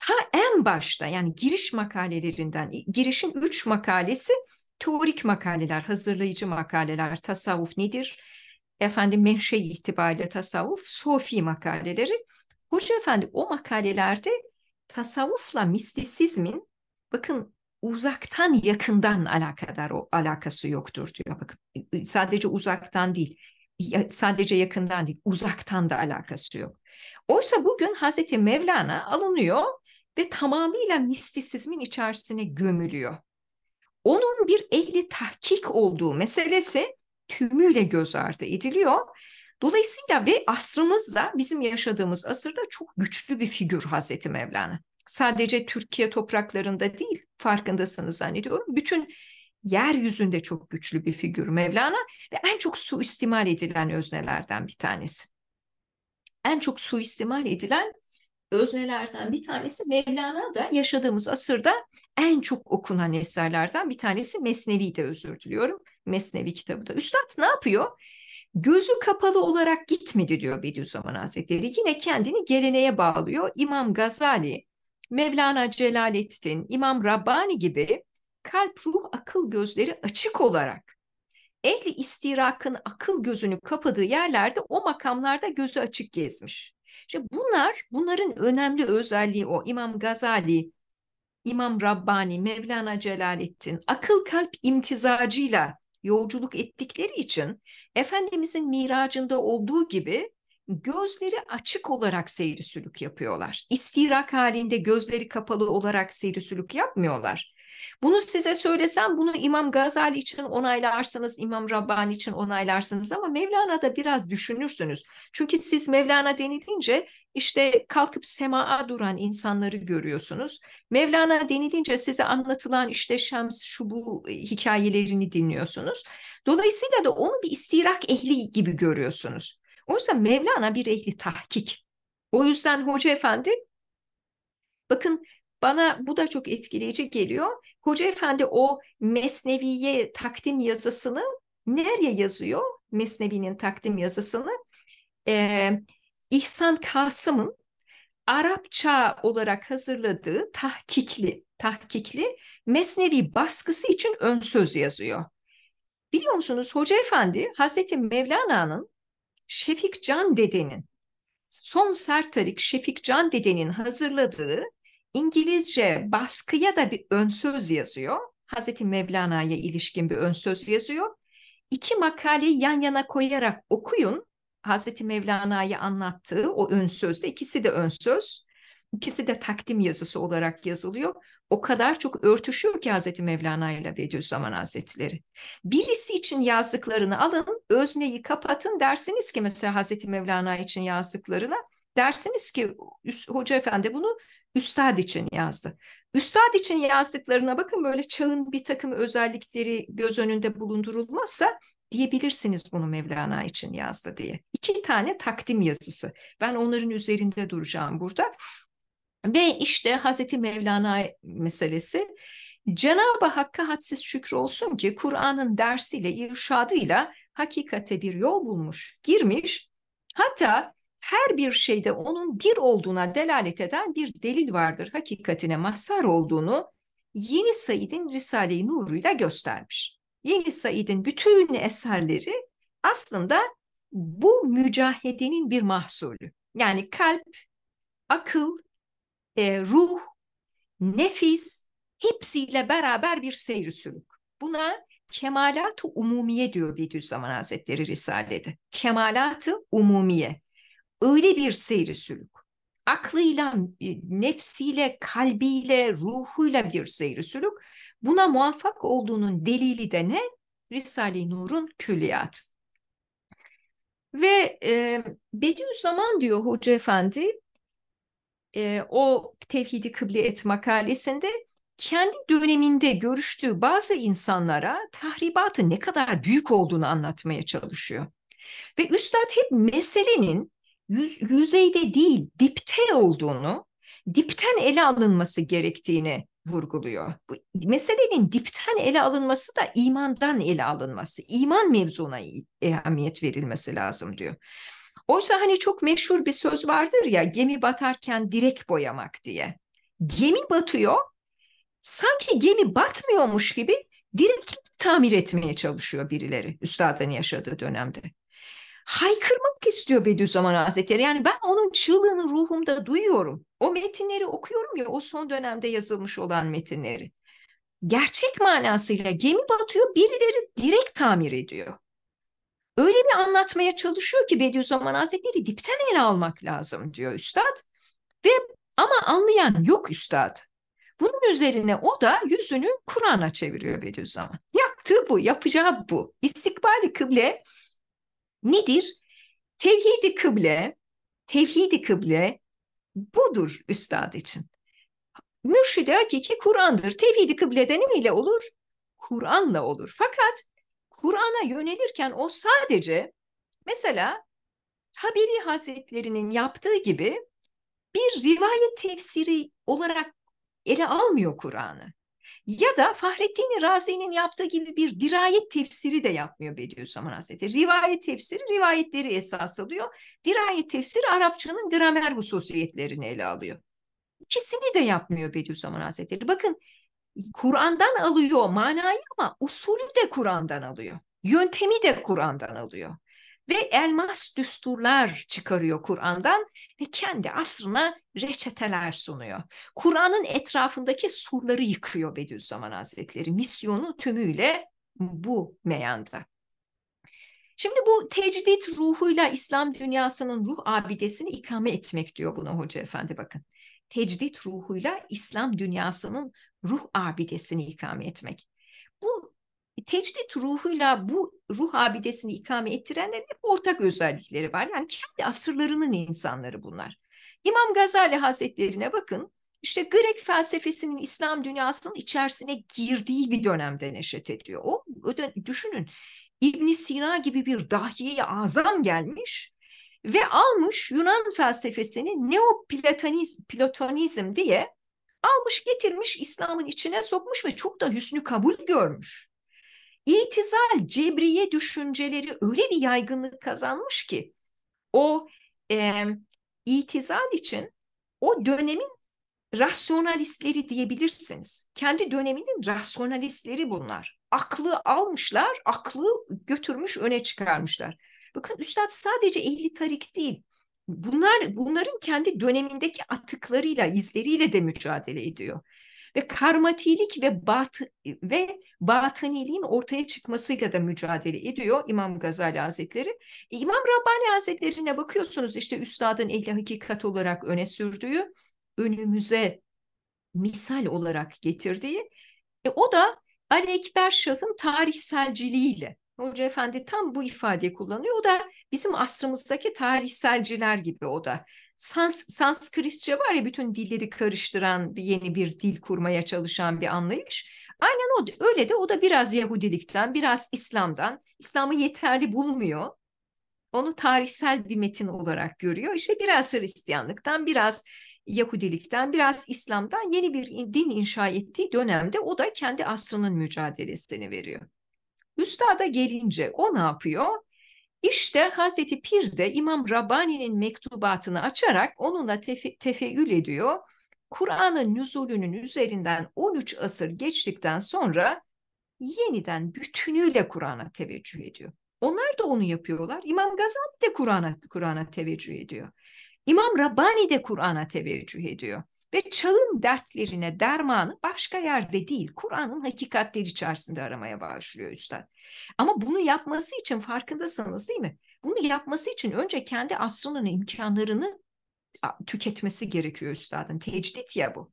Speaker 1: ta en başta yani giriş makalelerinden, girişin üç makalesi teorik makaleler, hazırlayıcı makaleler, tasavvuf nedir? Efendim menşe itibariyle tasavvuf, sofi makaleleri. Hoca Efendi o makalelerde tasavvufla mistisizmin bakın uzaktan yakından alakadar o alakası yoktur diyor. Bakın sadece uzaktan değil, sadece yakından değil, uzaktan da alakası yok. Oysa bugün Hazreti Mevlana alınıyor ve tamamıyla mistisizmin içerisine gömülüyor. Onun bir ehli tahkik olduğu meselesi tümüyle göz ardı ediliyor. Dolayısıyla ve asrımızda bizim yaşadığımız asırda çok güçlü bir figür Hazreti Mevlana sadece Türkiye topraklarında değil farkındasınız zannediyorum. Bütün yeryüzünde çok güçlü bir figür Mevlana ve en çok suistimal edilen öznelerden bir tanesi. En çok suistimal edilen öznelerden bir tanesi Mevlana da yaşadığımız asırda en çok okunan eserlerden bir tanesi Mesnevi de özür diliyorum. Mesnevi kitabı da. Üstad ne yapıyor? Gözü kapalı olarak gitmedi diyor Bediüzzaman Hazretleri. Yine kendini geleneğe bağlıyor. İmam Gazali Mevlana Celaleddin, İmam Rabbani gibi kalp, ruh, akıl gözleri açık olarak ehli istirakın akıl gözünü kapadığı yerlerde o makamlarda gözü açık gezmiş. İşte bunlar, bunların önemli özelliği o İmam Gazali, İmam Rabbani, Mevlana Celaleddin akıl kalp imtizacıyla yolculuk ettikleri için Efendimizin miracında olduğu gibi gözleri açık olarak seyri sülük yapıyorlar. İstirak halinde gözleri kapalı olarak seyri sülük yapmıyorlar. Bunu size söylesem bunu İmam Gazali için onaylarsınız, İmam Rabbani için onaylarsınız ama Mevlana'da biraz düşünürsünüz. Çünkü siz Mevlana denilince işte kalkıp semaa duran insanları görüyorsunuz. Mevlana denilince size anlatılan işte Şems şu bu e, hikayelerini dinliyorsunuz. Dolayısıyla da onu bir istirak ehli gibi görüyorsunuz. O yüzden Mevlana bir ehli tahkik. O yüzden Hoca Efendi bakın bana bu da çok etkileyici geliyor. Hoca Efendi o Mesnevi'ye takdim yazısını nereye yazıyor? Mesnevi'nin takdim yazısını. Ee, İhsan Kasım'ın Arapça olarak hazırladığı tahkikli, tahkikli Mesnevi baskısı için ön söz yazıyor. Biliyor musunuz Hoca Efendi Hazreti Mevlana'nın Şefik Can Dede'nin, Son Sertarik Şefik Can Dede'nin hazırladığı İngilizce baskıya da bir ön söz yazıyor. Hazreti Mevlana'ya ilişkin bir ön söz yazıyor. İki makaleyi yan yana koyarak okuyun. Hazreti Mevlana'yı anlattığı o ön sözde ikisi de ön söz. İkisi de takdim yazısı olarak yazılıyor. O kadar çok örtüşüyor ki Hazreti Mevlana ile Bediüzzaman Hazretleri. Birisi için yazdıklarını alın, özneyi kapatın dersiniz ki mesela Hazreti Mevlana için yazdıklarına dersiniz ki Hoca Efendi bunu üstad için yazdı. Üstad için yazdıklarına bakın böyle çağın bir takım özellikleri göz önünde bulundurulmazsa diyebilirsiniz bunu Mevlana için yazdı diye. İki tane takdim yazısı. Ben onların üzerinde duracağım burada. Ve işte Hazreti Mevlana meselesi Cenab-ı Hakk'a hadsiz şükür olsun ki Kur'an'ın dersiyle, irşadıyla hakikate bir yol bulmuş, girmiş. Hatta her bir şeyde onun bir olduğuna delalet eden bir delil vardır. Hakikatine mahsar olduğunu Yeni Said'in Risale-i Nur'uyla göstermiş. Yeni Said'in bütün eserleri aslında bu mücahedenin bir mahsulü. Yani kalp, akıl e, ruh, nefis hepsiyle beraber bir seyri sürük. Buna kemalat-ı umumiye diyor Bediüzzaman Hazretleri Risale'de. Kemalat-ı umumiye. Öyle bir seyri sülük. Aklıyla, e, nefsiyle, kalbiyle, ruhuyla bir seyri sürük. Buna muvaffak olduğunun delili de ne? Risale-i Nur'un külliyatı. Ve e, Bediüzzaman diyor Hoca Efendi e, o Tevhidi Kıble Et makalesinde kendi döneminde görüştüğü bazı insanlara tahribatın ne kadar büyük olduğunu anlatmaya çalışıyor. Ve üstad hep meselenin yüz, yüzeyde değil dipte olduğunu, dipten ele alınması gerektiğini vurguluyor. Bu, meselenin dipten ele alınması da imandan ele alınması, iman mevzuna ehemmiyet verilmesi lazım diyor. Oysa hani çok meşhur bir söz vardır ya gemi batarken direk boyamak diye. Gemi batıyor sanki gemi batmıyormuş gibi direk tamir etmeye çalışıyor birileri üstadın yaşadığı dönemde. Haykırmak istiyor Bediüzzaman Hazretleri. Yani ben onun çığlığını ruhumda duyuyorum. O metinleri okuyorum ya o son dönemde yazılmış olan metinleri. Gerçek manasıyla gemi batıyor birileri direkt tamir ediyor öyle bir anlatmaya çalışıyor ki Bediüzzaman Hazretleri dipten ele almak lazım diyor üstad. Ve ama anlayan yok üstad. Bunun üzerine o da yüzünü Kur'an'a çeviriyor Bediüzzaman. Yaptığı bu, yapacağı bu. İstikbali kıble nedir? Tevhidi kıble, tevhidi kıble budur üstad için. Mürşidi hakiki Kur'an'dır. Tevhidi kıble de ile olur? Kur'an'la olur. Fakat Kur'an'a yönelirken o sadece mesela tabiri Hazretlerinin yaptığı gibi bir rivayet tefsiri olarak ele almıyor Kur'an'ı. Ya da Fahrettin Razi'nin yaptığı gibi bir dirayet tefsiri de yapmıyor Bediüzzaman Hazretleri. Rivayet tefsiri rivayetleri esas alıyor. Dirayet tefsiri Arapçanın gramer hususiyetlerini ele alıyor. İkisini de yapmıyor Bediüzzaman Hazretleri. Bakın Kur'an'dan alıyor manayı ama usulü de Kur'an'dan alıyor. Yöntemi de Kur'an'dan alıyor. Ve elmas düsturlar çıkarıyor Kur'an'dan ve kendi asrına reçeteler sunuyor. Kur'an'ın etrafındaki surları yıkıyor Bediüzzaman Hazretleri. Misyonu tümüyle bu meyanda. Şimdi bu tecdit ruhuyla İslam dünyasının ruh abidesini ikame etmek diyor buna Hoca Efendi bakın. Tecdit ruhuyla İslam dünyasının ruh abidesini ikame etmek. Bu tecdit ruhuyla bu ruh abidesini ikame ettirenlerin hep ortak özellikleri var. Yani kendi asırlarının insanları bunlar. İmam Gazali Hazretlerine bakın. İşte Grek felsefesinin İslam dünyasının içerisine girdiği bir dönemde neşet ediyor. O öden düşünün İbn Sina gibi bir dahiye azam gelmiş ve almış Yunan felsefesini neoplatonizm diye Almış getirmiş İslam'ın içine sokmuş ve çok da hüsnü kabul görmüş. İtizal, cebriye düşünceleri öyle bir yaygınlık kazanmış ki o e, itizal için o dönemin rasyonalistleri diyebilirsiniz. Kendi döneminin rasyonalistleri bunlar. Aklı almışlar, aklı götürmüş öne çıkarmışlar. Bakın Üstad sadece ehli tarik değil, bunlar bunların kendi dönemindeki atıklarıyla, izleriyle de mücadele ediyor. Ve karmatilik ve bat ve bataniliğin ortaya çıkmasıyla da mücadele ediyor İmam Gazali Hazretleri. E, İmam Rabbani Hazretleri'ne bakıyorsunuz işte üstadın ehli hakikat olarak öne sürdüğü, önümüze misal olarak getirdiği. E, o da Ali Ekber Şah'ın tarihselciliğiyle Hoca Efendi tam bu ifadeyi kullanıyor. O da bizim asrımızdaki tarihselciler gibi o da. Sans, Sanskritçe var ya bütün dilleri karıştıran bir yeni bir dil kurmaya çalışan bir anlayış. Aynen o öyle de o da biraz Yahudilikten, biraz İslam'dan. İslam'ı yeterli bulmuyor. Onu tarihsel bir metin olarak görüyor. İşte biraz Hristiyanlıktan, biraz Yahudilikten, biraz İslam'dan yeni bir din inşa ettiği dönemde o da kendi asrının mücadelesini veriyor. Üstada gelince o ne yapıyor? İşte Hazreti Pir de İmam Rabbani'nin mektubatını açarak onunla tefe tefeül ediyor. Kur'an'ın nüzulünün üzerinden 13 asır geçtikten sonra yeniden bütünüyle Kur'an'a teveccüh ediyor. Onlar da onu yapıyorlar. İmam Gazali de Kur'an'a Kur'an'a teveccüh ediyor. İmam Rabbani de Kur'an'a teveccüh ediyor ve çağın dertlerine dermanı başka yerde değil Kur'an'ın hakikatleri içerisinde aramaya başlıyor üstad. Ama bunu yapması için farkındasınız değil mi? Bunu yapması için önce kendi asrının imkanlarını tüketmesi gerekiyor üstadın. Tecdit ya bu.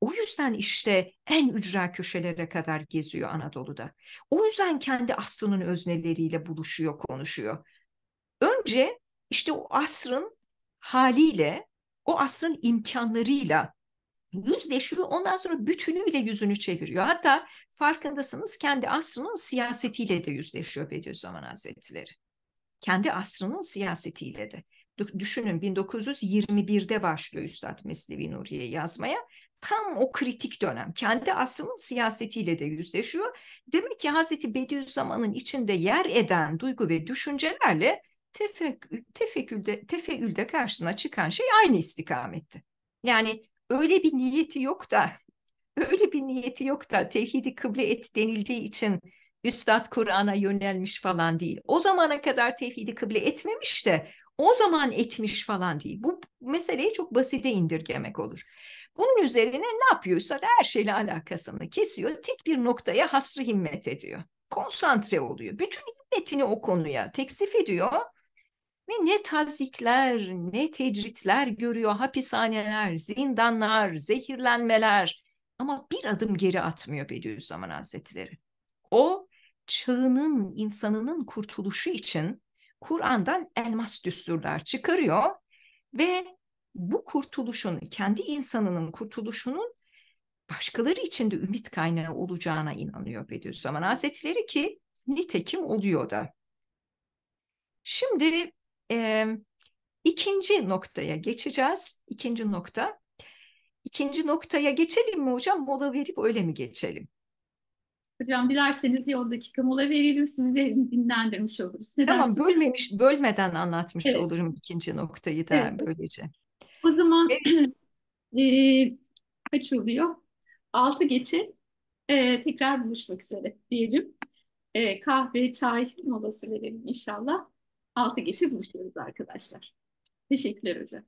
Speaker 1: O yüzden işte en ücra köşelere kadar geziyor Anadolu'da. O yüzden kendi asrının özneleriyle buluşuyor, konuşuyor. Önce işte o asrın haliyle, o asrın imkanlarıyla yüzleşiyor ondan sonra bütünüyle yüzünü çeviriyor. Hatta farkındasınız kendi asrının siyasetiyle de yüzleşiyor Bediüzzaman Hazretleri. Kendi asrının siyasetiyle de. Düşünün 1921'de başlıyor Üstad Meslevi Nuriye yazmaya. Tam o kritik dönem kendi asrının siyasetiyle de yüzleşiyor. Demek ki Hazreti Bediüzzaman'ın içinde yer eden duygu ve düşüncelerle tefek, tefekkülde, tefeülde karşısına çıkan şey aynı istikamette. Yani öyle bir niyeti yok da öyle bir niyeti yok da tevhidi kıble et denildiği için Üstad Kur'an'a yönelmiş falan değil. O zamana kadar tevhidi kıble etmemiş de o zaman etmiş falan değil. Bu meseleyi çok basite indirgemek olur. Bunun üzerine ne yapıyorsa da her şeyle alakasını kesiyor. Tek bir noktaya hasrı himmet ediyor. Konsantre oluyor. Bütün himmetini o konuya teksif ediyor ve ne tazikler, ne tecritler görüyor hapishaneler, zindanlar, zehirlenmeler. Ama bir adım geri atmıyor Bediüzzaman Hazretleri. O çağının, insanının kurtuluşu için Kur'an'dan elmas düsturlar çıkarıyor ve bu kurtuluşun, kendi insanının kurtuluşunun başkaları için de ümit kaynağı olacağına inanıyor Bediüzzaman Hazretleri ki nitekim oluyor da. Şimdi e, ikinci noktaya geçeceğiz. İkinci nokta. İkinci noktaya geçelim mi hocam? Mola verip öyle mi geçelim? Hocam dilerseniz bir 10 dakika mola
Speaker 2: verelim sizi de dinlendirmiş oluruz. Ne tamam dersiniz?
Speaker 1: bölmemiş, bölmeden anlatmış evet. olurum ikinci noktayı da evet. böylece.
Speaker 2: O zaman evet. e, kaç oluyor? 6 geçe e, tekrar buluşmak üzere diyelim. E, kahve, çay molası verelim inşallah. 6 geçe buluşuyoruz arkadaşlar. Teşekkürler hocam.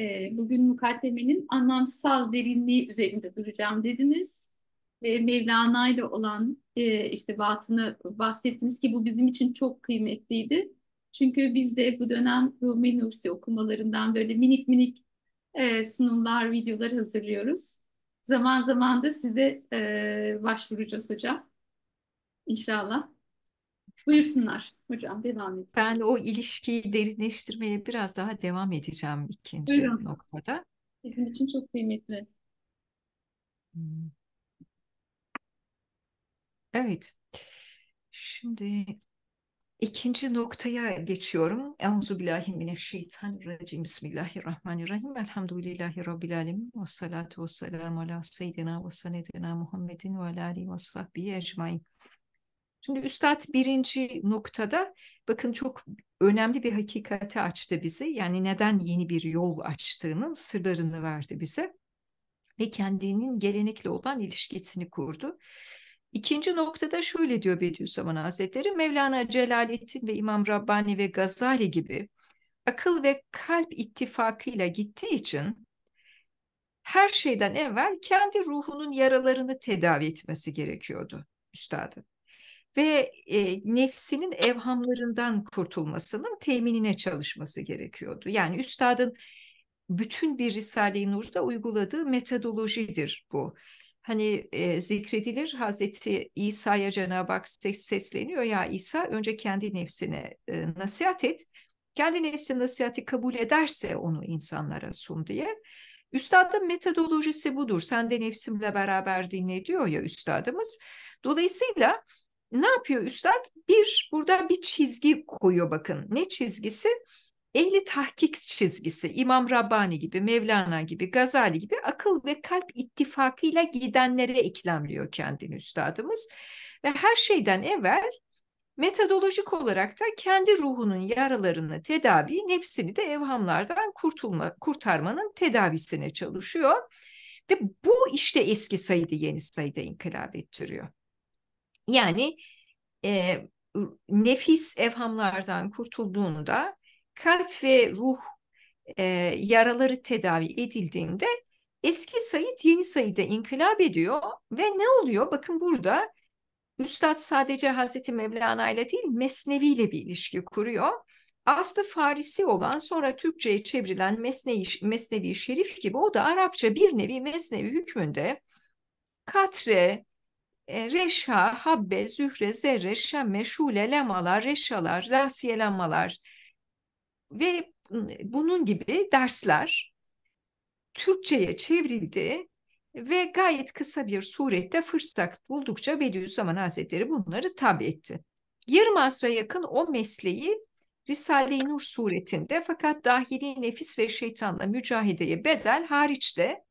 Speaker 2: Ee, bugün mukaddemenin anlamsal derinliği üzerinde duracağım dediniz. Ve Mevlana ile olan e, işte batını bahsettiniz ki bu bizim için çok kıymetliydi. Çünkü biz de bu dönem Rumi Nursi okumalarından böyle minik minik e, sunumlar, videolar hazırlıyoruz. Zaman zaman da size e, başvuracağız hocam.
Speaker 1: İnşallah. Buyursunlar hocam devam edin. Ben o ilişkiyi derinleştirmeye biraz daha devam edeceğim ikinci Buyurun. noktada.
Speaker 2: Bizim için çok kıymetli.
Speaker 1: Hmm. Evet. Şimdi İkinci noktaya geçiyorum. Euzubillahimineşşeytanirracim. Bismillahirrahmanirrahim. Elhamdülillahi Rabbil alemin. Ve salatu ve selamu ala seyyidina ve senedina Muhammedin ve ala alihi ve sahbihi ecmain. Şimdi Üstad birinci noktada bakın çok önemli bir hakikati açtı bize. Yani neden yeni bir yol açtığının sırlarını verdi bize. Ve kendinin gelenekle olan ilişkisini kurdu. İkinci noktada şöyle diyor Bediüzzaman Hazretleri, Mevlana Celaleddin ve İmam Rabbani ve Gazali gibi akıl ve kalp ittifakıyla gittiği için her şeyden evvel kendi ruhunun yaralarını tedavi etmesi gerekiyordu üstadın. Ve e, nefsinin evhamlarından kurtulmasının teminine çalışması gerekiyordu. Yani üstadın bütün bir Risale-i Nur'da uyguladığı metodolojidir bu hani e, zikredilir Hazreti İsa'ya Cenab-ı Hak ses, sesleniyor ya İsa önce kendi nefsine e, nasihat et. Kendi nefsine nasihati kabul ederse onu insanlara sun diye. Üstadın metodolojisi budur. Sen de nefsimle beraber dinle diyor ya üstadımız. Dolayısıyla ne yapıyor üstad? Bir, burada bir çizgi koyuyor bakın. Ne çizgisi? ehli tahkik çizgisi İmam Rabbani gibi, Mevlana gibi, Gazali gibi akıl ve kalp ittifakıyla gidenlere eklemliyor kendini üstadımız. Ve her şeyden evvel metodolojik olarak da kendi ruhunun yaralarını tedavi, nefsini de evhamlardan kurtulma, kurtarmanın tedavisine çalışıyor. Ve bu işte eski Said'i yeni Said'e inkılap ettiriyor. Yani e, nefis evhamlardan kurtulduğunda kalp ve ruh e, yaraları tedavi edildiğinde eski Said yeni sayıda inkılap ediyor ve ne oluyor? Bakın burada Üstad sadece Hazreti Mevlana ile değil Mesnevi ile bir ilişki kuruyor. Aslı Farisi olan sonra Türkçe'ye çevrilen Mesnevi, Mesnevi Şerif gibi o da Arapça bir nevi Mesnevi hükmünde katre, e, reşha, habbe, zühre, zerre, şemme, şule, lemalar, reşalar, rasiyelenmalar ve bunun gibi dersler Türkçe'ye çevrildi ve gayet kısa bir surette fırsat buldukça Bediüzzaman Hazretleri bunları tab etti. Yarım asra yakın o mesleği Risale-i Nur suretinde fakat dahili nefis ve şeytanla mücahideye bedel hariçte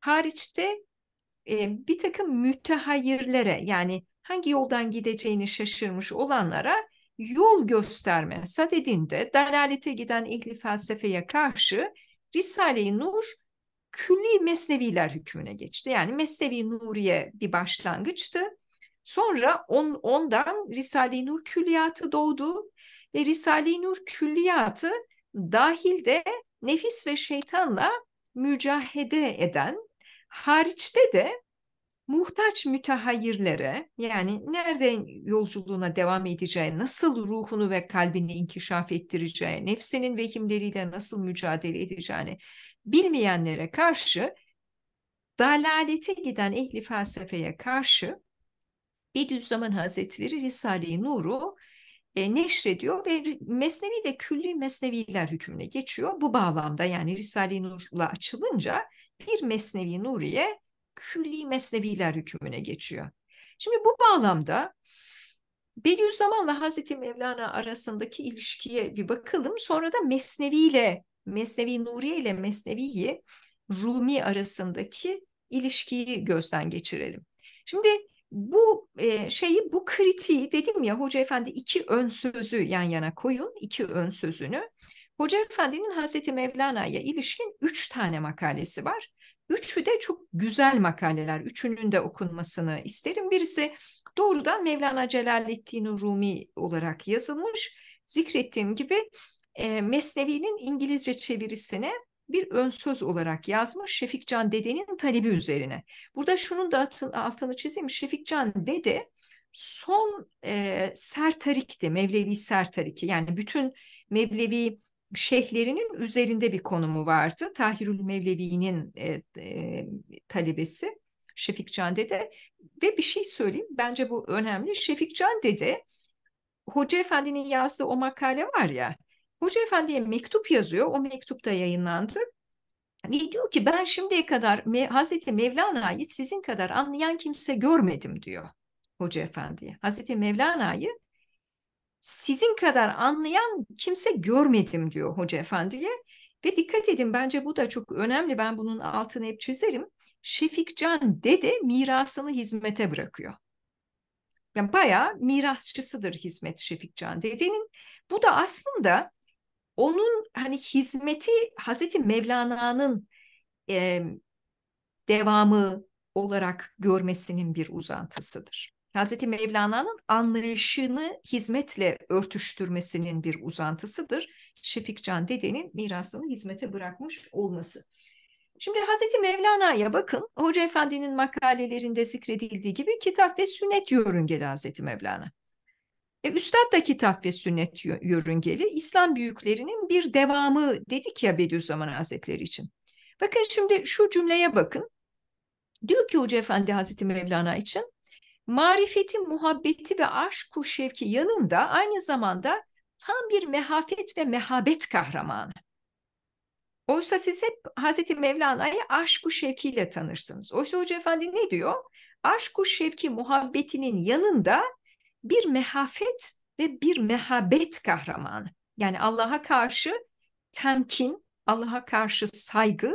Speaker 1: hariçte e, bir takım mütehayirlere yani hangi yoldan gideceğini şaşırmış olanlara yol gösterme sadedinde dalalete giden ehli felsefeye karşı Risale-i Nur külli mesneviler hükmüne geçti. Yani Mesnevi Nuriye bir başlangıçtı. Sonra on, ondan Risale-i Nur külliyatı doğdu ve Risale-i Nur külliyatı dahilde nefis ve şeytanla mücahede eden, hariçte de muhtaç mütehayirlere yani nerede yolculuğuna devam edeceği, nasıl ruhunu ve kalbini inkişaf ettireceği, nefsinin vehimleriyle nasıl mücadele edeceğini bilmeyenlere karşı dalalete giden ehli felsefeye karşı Bediüzzaman Hazretleri Risale-i Nur'u e, neşrediyor ve Mesnevi de külli Mesneviler hükmüne geçiyor. Bu bağlamda yani Risale-i Nur'la açılınca bir Mesnevi Nuriye külli mesneviler hükmüne geçiyor. Şimdi bu bağlamda Bediüzzaman'la Hazreti Mevlana arasındaki ilişkiye bir bakalım. Sonra da Mesnevi ile, Mesnevi Nuriye ile Mesnevi'yi Rumi arasındaki ilişkiyi gözden geçirelim. Şimdi bu e, şeyi, bu kritiği dedim ya Hoca Efendi iki ön sözü yan yana koyun, iki ön sözünü. Hoca Efendi'nin Hazreti Mevlana'ya ilişkin üç tane makalesi var. Üçü de çok güzel makaleler. Üçünün de okunmasını isterim. Birisi doğrudan Mevlana Celaleddin Rumi olarak yazılmış. Zikrettiğim gibi e, Mesnevi'nin İngilizce çevirisine bir ön söz olarak yazmış Şefik Can Dede'nin talebi üzerine. Burada şunun da altını, altını çizeyim. Şefik Can Dede son e, Sertarik'ti, Mevlevi Sertarik'i. Yani bütün Mevlevi şeyhlerinin üzerinde bir konumu vardı. Tahirül Mevlevi'nin e, e, talebesi Şefik Can Dede ve bir şey söyleyeyim bence bu önemli. Şefik Can Dede Hoca Efendi'nin yazdığı o makale var ya Hoca Efendi'ye mektup yazıyor. O mektupta yayınlandı. Ve diyor ki ben şimdiye kadar Hazreti Mevlana'yı sizin kadar anlayan kimse görmedim diyor Hoca Efendi'ye. Hazreti Mevlana'yı sizin kadar anlayan kimse görmedim diyor hoca efendiye. Ve dikkat edin bence bu da çok önemli. Ben bunun altını hep çizerim. Şefikcan dede mirasını hizmete bırakıyor. Yani bayağı mirasçısıdır hizmet Şefikcan Can dedenin. Bu da aslında onun hani hizmeti Hazreti Mevlana'nın e, devamı olarak görmesinin bir uzantısıdır. Hazreti Mevlana'nın anlayışını hizmetle örtüştürmesinin bir uzantısıdır. Şefikcan Dede'nin mirasını hizmete bırakmış olması. Şimdi Hazreti Mevlana'ya bakın. Hoca Efendi'nin makalelerinde zikredildiği gibi kitap ve sünnet yörüngeli Hazreti Mevlana. E, Üstad da kitap ve sünnet yörüngeli. İslam büyüklerinin bir devamı dedik ya Bediüzzaman Hazretleri için. Bakın şimdi şu cümleye bakın. Diyor ki Hoca Efendi Hazreti Mevlana için marifeti, muhabbeti ve aşku şevki yanında aynı zamanda tam bir mehafet ve mehabet kahramanı. Oysa siz hep Hazreti Mevlana'yı aşku şevkiyle tanırsınız. Oysa Hoca Efendi ne diyor? Aşku şevki muhabbetinin yanında bir mehafet ve bir mehabet kahramanı. Yani Allah'a karşı temkin, Allah'a karşı saygı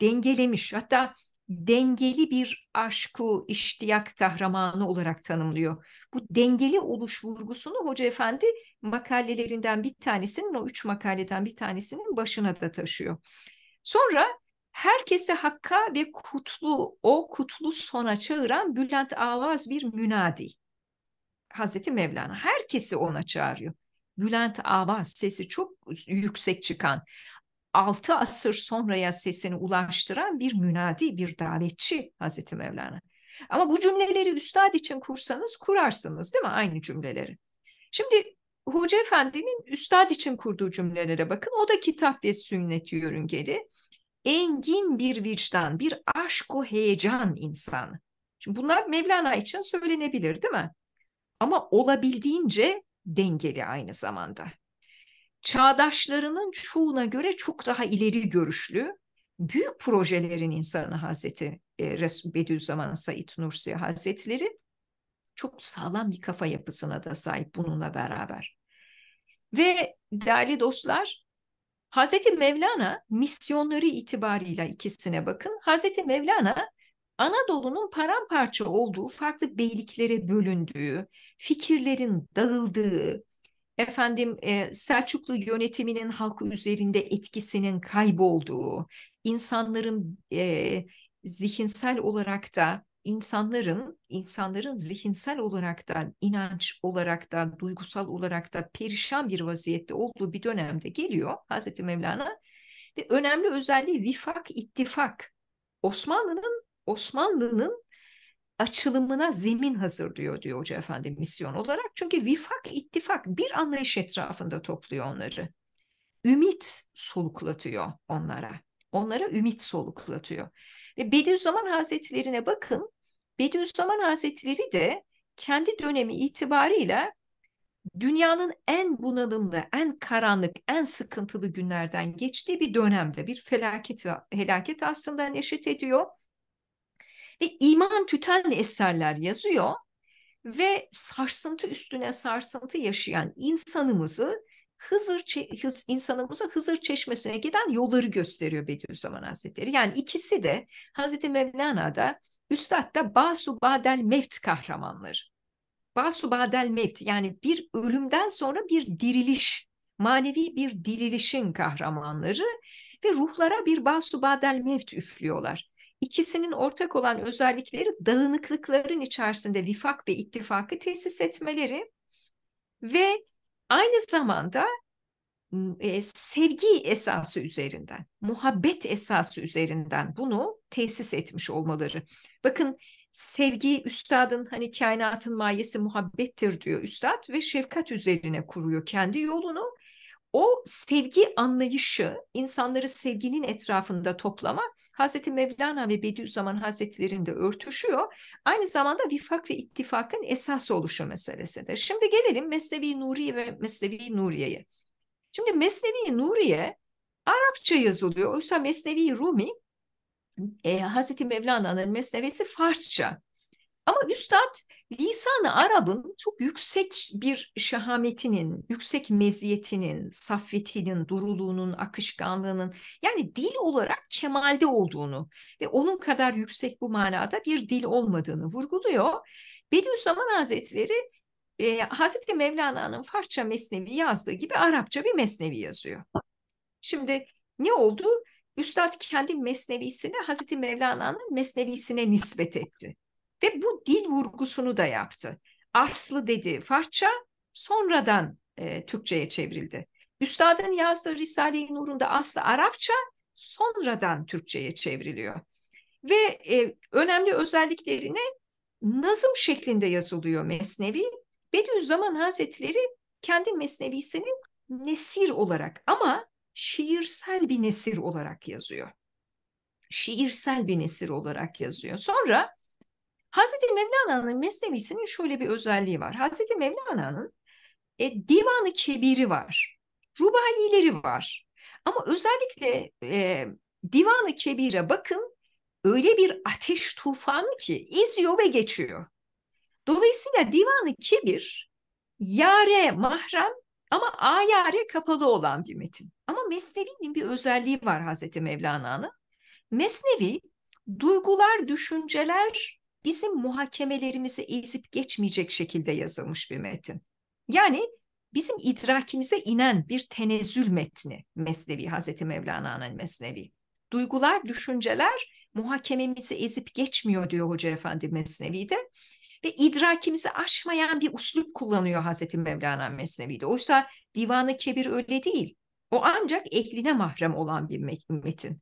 Speaker 1: dengelemiş. Hatta dengeli bir aşku iştiyak kahramanı olarak tanımlıyor. Bu dengeli oluş vurgusunu Hoca Efendi makalelerinden bir tanesinin o üç makaleden bir tanesinin başına da taşıyor. Sonra herkese hakka ve kutlu o kutlu sona çağıran Bülent Avaz bir münadi. Hazreti Mevlana herkesi ona çağırıyor. Bülent Avaz sesi çok yüksek çıkan 6 asır sonraya sesini ulaştıran bir münadi, bir davetçi Hazreti Mevlana. Ama bu cümleleri üstad için kursanız kurarsınız değil mi aynı cümleleri? Şimdi Hoca Efendi'nin üstad için kurduğu cümlelere bakın. O da kitap ve sünnet yörüngeli. Engin bir vicdan, bir aşk o heyecan insanı. Şimdi bunlar Mevlana için söylenebilir değil mi? Ama olabildiğince dengeli aynı zamanda çağdaşlarının çoğuna göre çok daha ileri görüşlü, büyük projelerin insanı Hazreti e, Bediüzzaman Said Nursi Hazretleri çok sağlam bir kafa yapısına da sahip bununla beraber. Ve değerli dostlar, Hazreti Mevlana misyonları itibarıyla ikisine bakın. Hazreti Mevlana Anadolu'nun paramparça olduğu, farklı beyliklere bölündüğü, fikirlerin dağıldığı, efendim e, Selçuklu yönetiminin halkı üzerinde etkisinin kaybolduğu, insanların e, zihinsel olarak da insanların insanların zihinsel olarak da inanç olarak da duygusal olarak da perişan bir vaziyette olduğu bir dönemde geliyor Hazreti Mevlana ve önemli özelliği vifak ittifak Osmanlı'nın Osmanlı'nın açılımına zemin hazırlıyor diyor Hoca Efendi misyon olarak. Çünkü vifak, ittifak bir anlayış etrafında topluyor onları. Ümit soluklatıyor onlara. Onlara ümit soluklatıyor. Ve Bediüzzaman Hazretleri'ne bakın. Bediüzzaman Hazretleri de kendi dönemi itibarıyla dünyanın en bunalımlı, en karanlık, en sıkıntılı günlerden geçtiği bir dönemde bir felaket ve helaket aslında neşet ediyor ve iman tütenli eserler yazıyor ve sarsıntı üstüne sarsıntı yaşayan insanımızı Hızır hız, insanımıza Hızır Çeşmesi'ne giden yolları gösteriyor Bediüzzaman Hazretleri. Yani ikisi de Hazreti Mevlana'da Üstad da Basu Badel Mevt kahramanları. Basu Badel Mevt yani bir ölümden sonra bir diriliş, manevi bir dirilişin kahramanları ve ruhlara bir Basu Badel Mevt üflüyorlar. İkisinin ortak olan özellikleri dağınıklıkların içerisinde vifak ve ittifakı tesis etmeleri ve aynı zamanda e, sevgi esası üzerinden, muhabbet esası üzerinden bunu tesis etmiş olmaları. Bakın sevgi üstadın hani kainatın mayesi muhabbettir diyor üstad ve şefkat üzerine kuruyor kendi yolunu. O sevgi anlayışı, insanları sevginin etrafında toplama Hazreti Mevlana ve Bediüzzaman Hazretleri'nde örtüşüyor. Aynı zamanda vifak ve ittifakın esas oluşu meselesidir. Şimdi gelelim Mesnevi Nuriye ve Mesnevi Nuriye'ye. Şimdi Mesnevi Nuriye Arapça yazılıyor. Oysa Mesnevi Rumi e, Hazreti Mevlana'nın mesnevesi Farsça. Ama Üstad lisanı Arap'ın çok yüksek bir şahametinin, yüksek meziyetinin, saffetinin, duruluğunun, akışkanlığının yani dil olarak kemalde olduğunu ve onun kadar yüksek bu manada bir dil olmadığını vurguluyor. Bediüzzaman Hazretleri e, Hazreti Mevlana'nın Farsça mesnevi yazdığı gibi Arapça bir mesnevi yazıyor. Şimdi ne oldu? Üstad kendi mesnevisini Hazreti Mevlana'nın mesnevisine nispet etti. Ve bu dil vurgusunu da yaptı. Aslı dedi, Farsça sonradan e, Türkçe'ye çevrildi. Üstadın yazdığı Risale-i Nur'unda aslı Arapça sonradan Türkçe'ye çevriliyor. Ve e, önemli özelliklerine nazım şeklinde yazılıyor Mesnevi. Bediüzzaman Hazretleri kendi Mesnevisinin nesir olarak ama şiirsel bir nesir olarak yazıyor. Şiirsel bir nesir olarak yazıyor. Sonra Hazreti Mevlana'nın Mesnevisinin şöyle bir özelliği var. Hazreti Mevlana'nın e, divanı kebiri var. rubayileri var. Ama özellikle e, divanı kebire bakın öyle bir ateş tufanı ki izliyor ve geçiyor. Dolayısıyla divanı kebir yare mahrem ama ayare kapalı olan bir metin. Ama Mesnevi'nin bir özelliği var Hazreti Mevlana'nın. Mesnevi duygular, düşünceler bizim muhakemelerimizi ezip geçmeyecek şekilde yazılmış bir metin. Yani bizim idrakimize inen bir tenezül metni Mesnevi, Hazreti Mevlana'nın Mesnevi. Duygular, düşünceler muhakememizi ezip geçmiyor diyor Hoca Efendi Mesnevi'de ve idrakimizi aşmayan bir uslup kullanıyor Hazreti Mevlana Mesnevi'de. Oysa Divanı Kebir öyle değil. O ancak ehline mahrem olan bir metin.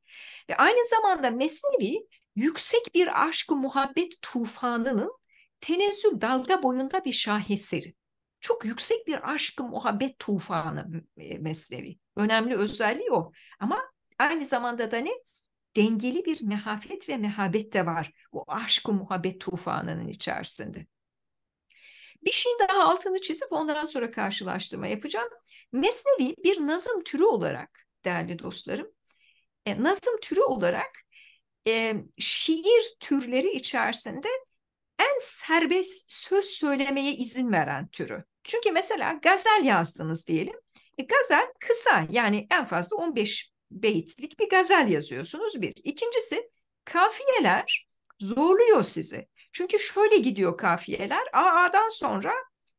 Speaker 1: Ve aynı zamanda Mesnevi yüksek bir aşk muhabbet tufanının tenezzül dalga boyunda bir şaheseri. Çok yüksek bir aşk muhabbet tufanı e, mesnevi. Önemli özelliği o. Ama aynı zamanda da ne? Dengeli bir mehafet ve mehabet de var bu aşk muhabbet tufanının içerisinde. Bir şey daha altını çizip ondan sonra karşılaştırma yapacağım. Mesnevi bir nazım türü olarak değerli dostlarım, e, nazım türü olarak e, şiir türleri içerisinde en serbest söz söylemeye izin veren türü. Çünkü mesela gazel yazdınız diyelim. E, gazel kısa yani en fazla 15 beyitlik bir gazel yazıyorsunuz bir. İkincisi kafiyeler zorluyor sizi. Çünkü şöyle gidiyor kafiyeler. AA'dan sonra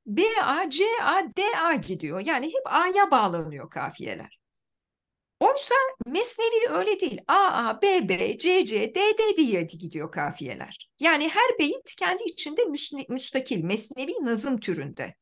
Speaker 1: B, A, C, A, D, A gidiyor. Yani hep A'ya bağlanıyor kafiyeler. Oysa Mesnevi öyle değil. A, A, B, B, C, C, D, D diye gidiyor kafiyeler. Yani her beyit kendi içinde müstakil, mesnevi nazım türünde.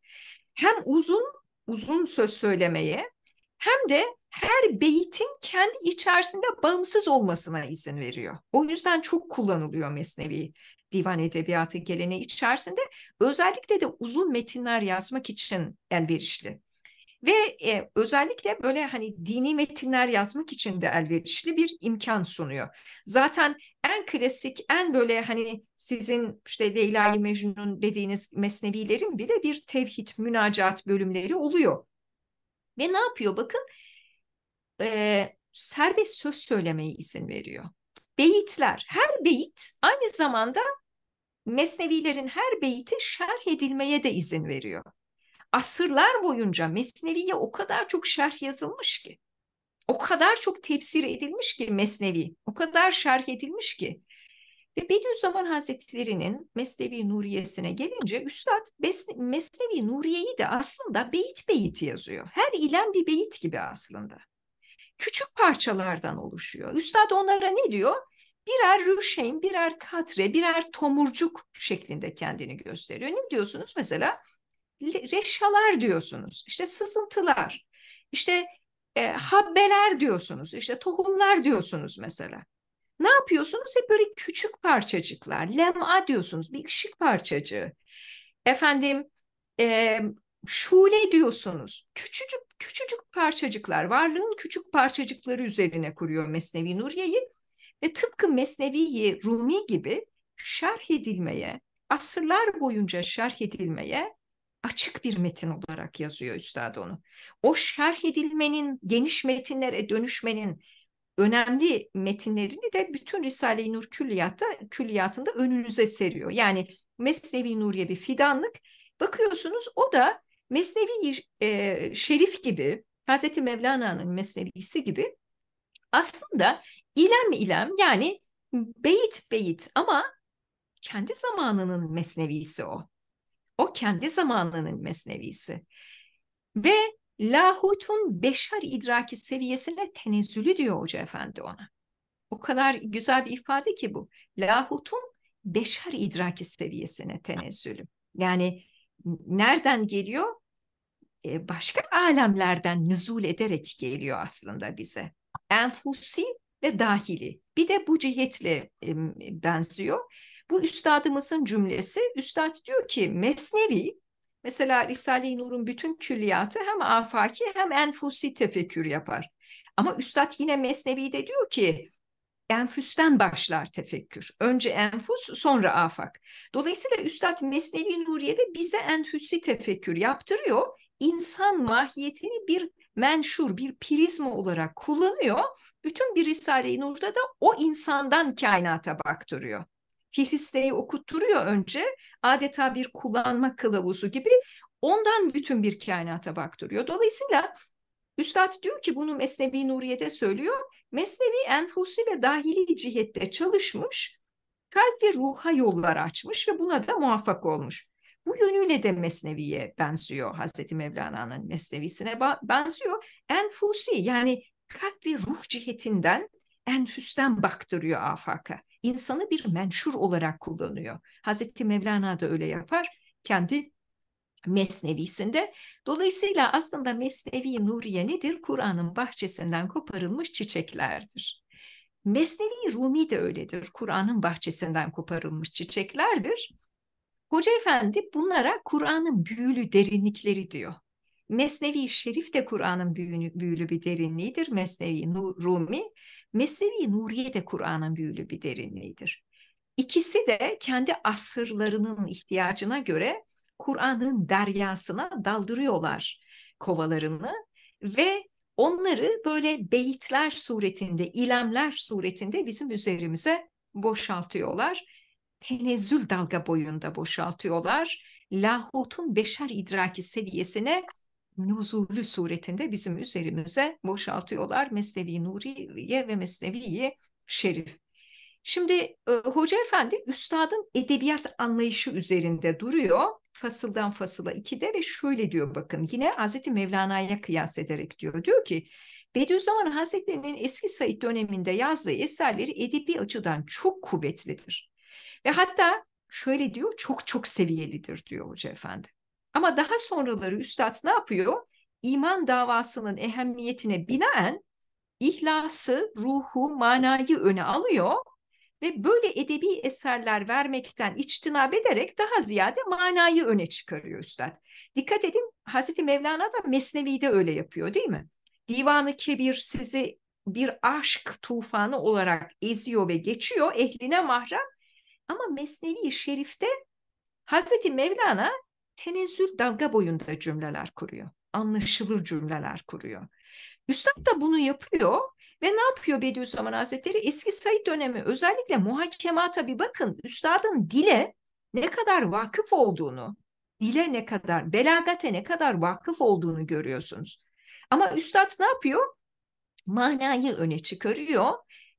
Speaker 1: Hem uzun, uzun söz söylemeye hem de her beyitin kendi içerisinde bağımsız olmasına izin veriyor. O yüzden çok kullanılıyor Mesnevi divan edebiyatı geleneği içerisinde. Özellikle de uzun metinler yazmak için elverişli ve e, özellikle böyle hani dini metinler yazmak için de elverişli bir imkan sunuyor. Zaten en klasik, en böyle hani sizin işte Leyla-i Mecnun dediğiniz mesnevilerin bile bir tevhid, münacat bölümleri oluyor. Ve ne yapıyor bakın? E, serbest söz söylemeye izin veriyor. Beyitler, her beyit aynı zamanda mesnevilerin her beyti şerh edilmeye de izin veriyor asırlar boyunca Mesnevi'ye o kadar çok şerh yazılmış ki. O kadar çok tefsir edilmiş ki Mesnevi. O kadar şerh edilmiş ki. Ve Bediüzzaman Hazretleri'nin Mesnevi Nuriye'sine gelince Üstad Mesnevi Nuriye'yi de aslında beyit beyit yazıyor. Her ilen bir beyit gibi aslında. Küçük parçalardan oluşuyor. Üstad onlara ne diyor? Birer rüşeyn, birer katre, birer tomurcuk şeklinde kendini gösteriyor. Ne diyorsunuz? Mesela reşalar diyorsunuz. işte sızıntılar. işte e, habbeler diyorsunuz. işte tohumlar diyorsunuz mesela. Ne yapıyorsunuz? Hep böyle küçük parçacıklar. Lema diyorsunuz. Bir ışık parçacığı. Efendim e, şule diyorsunuz. Küçücük küçücük parçacıklar. Varlığın küçük parçacıkları üzerine kuruyor Mesnevi Nuriye'yi. Ve tıpkı Mesnevi'yi Rumi gibi şerh edilmeye, asırlar boyunca şerh edilmeye açık bir metin olarak yazıyor üstad onu. O şerh edilmenin, geniş metinlere dönüşmenin önemli metinlerini de bütün Risale-i Nur külliyatta, külliyatında önünüze seriyor. Yani Mesnevi Nuriye bir fidanlık. Bakıyorsunuz o da Mesnevi e, Şerif gibi, Hazreti Mevlana'nın Mesnevisi gibi aslında ilem ilem yani beyit beyit ama kendi zamanının mesnevisi o. O kendi zamanının mesnevisi. Ve Lahut'un beşer idraki seviyesine tenezzülü diyor Hoca Efendi ona. O kadar güzel bir ifade ki bu. Lahut'un beşer idraki seviyesine tenezzülü. Yani nereden geliyor? E, başka alemlerden nüzul ederek geliyor aslında bize. Enfusi ve dahili. Bir de bu cihetle benziyor bu üstadımızın cümlesi. Üstad diyor ki Mesnevi mesela Risale-i Nur'un bütün külliyatı hem afaki hem enfusi tefekkür yapar. Ama Üstad yine Mesnevi de diyor ki enfüsten başlar tefekkür. Önce enfus, sonra afak. Dolayısıyla Üstad Mesnevi Nuriye'de bize enfüsi tefekkür yaptırıyor. İnsan mahiyetini bir menşur, bir prizma olarak kullanıyor. Bütün bir Risale-i Nur'da da o insandan kainata baktırıyor. Fihriste'yi okutturuyor önce adeta bir kullanma kılavuzu gibi ondan bütün bir kainata baktırıyor. Dolayısıyla Üstad diyor ki bunu Mesnevi Nuriye'de söylüyor. Mesnevi enfusi ve dahili cihette çalışmış, kalp ve ruha yollar açmış ve buna da muvaffak olmuş. Bu yönüyle de Mesnevi'ye benziyor. Hazreti Mevlana'nın Mesnevisine benziyor. Enfusi yani kalp ve ruh cihetinden enfüsten baktırıyor afaka insanı bir menşur olarak kullanıyor. Hazreti Mevlana da öyle yapar. Kendi Mesnevisinde. Dolayısıyla aslında Mesnevi Nuriye nedir? Kur'an'ın bahçesinden koparılmış çiçeklerdir. Mesnevi Rumi de öyledir. Kur'an'ın bahçesinden koparılmış çiçeklerdir. Hoca Efendi bunlara Kur'an'ın büyülü derinlikleri diyor. Mesnevi Şerif de Kur'an'ın büyülü, büyülü bir derinliğidir. Mesnevi Rumi Mesnevi Nuriye de Kur'an'ın büyülü bir derinliğidir. İkisi de kendi asırlarının ihtiyacına göre Kur'an'ın deryasına daldırıyorlar kovalarını ve onları böyle beyitler suretinde, ilemler suretinde bizim üzerimize boşaltıyorlar. Tenezzül dalga boyunda boşaltıyorlar. Lahut'un beşer idraki seviyesine nuzulü suretinde bizim üzerimize boşaltıyorlar Mesnevi Nuriye ve Mesnevi'yi Şerif. Şimdi e, Hoca Efendi üstadın edebiyat anlayışı üzerinde duruyor. Fasıldan fasıla 2'de ve şöyle diyor bakın yine Hazreti Mevlana'ya kıyas ederek diyor. Diyor ki Bediüzzaman Hazretleri'nin eski Said döneminde yazdığı eserleri edebi açıdan çok kuvvetlidir. Ve hatta şöyle diyor çok çok seviyelidir diyor Hoca Efendi. Ama daha sonraları üstad ne yapıyor? İman davasının ehemmiyetine binaen ihlası, ruhu, manayı öne alıyor ve böyle edebi eserler vermekten içtinab ederek daha ziyade manayı öne çıkarıyor üstad. Dikkat edin Hazreti Mevlana da Mesnevi'de öyle yapıyor değil mi? Divanı Kebir sizi bir aşk tufanı olarak eziyor ve geçiyor ehline mahram ama Mesnevi Şerif'te Hazreti Mevlana tenezzül dalga boyunda cümleler kuruyor. Anlaşılır cümleler kuruyor. Üstad da bunu yapıyor ve ne yapıyor Bediüzzaman Hazretleri? Eski Said dönemi özellikle muhakemata bir bakın. Üstadın dile ne kadar vakıf olduğunu, dile ne kadar, belagate ne kadar vakıf olduğunu görüyorsunuz. Ama üstad ne yapıyor? Manayı öne çıkarıyor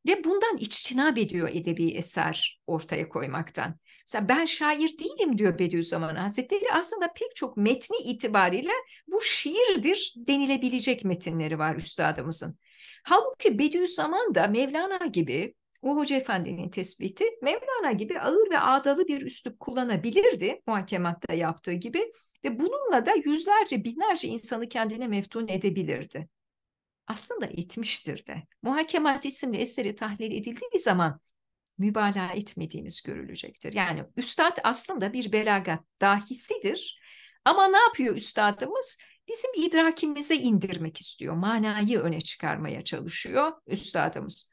Speaker 1: ve bundan içtinab ediyor edebi eser ortaya koymaktan. Mesela ben şair değilim diyor Bediüzzaman Hazretleri. Aslında pek çok metni itibariyle bu şiirdir denilebilecek metinleri var üstadımızın. Halbuki Bediüzzaman da Mevlana gibi o Hoca Efendi'nin tespiti Mevlana gibi ağır ve ağdalı bir üslup kullanabilirdi muhakematta yaptığı gibi ve bununla da yüzlerce binlerce insanı kendine meftun edebilirdi. Aslında etmiştir de. Muhakemat isimli eseri tahlil edildiği zaman mübalağa etmediğimiz görülecektir. Yani üstad aslında bir belagat dahisidir ama ne yapıyor üstadımız? Bizim idrakimize indirmek istiyor, manayı öne çıkarmaya çalışıyor üstadımız.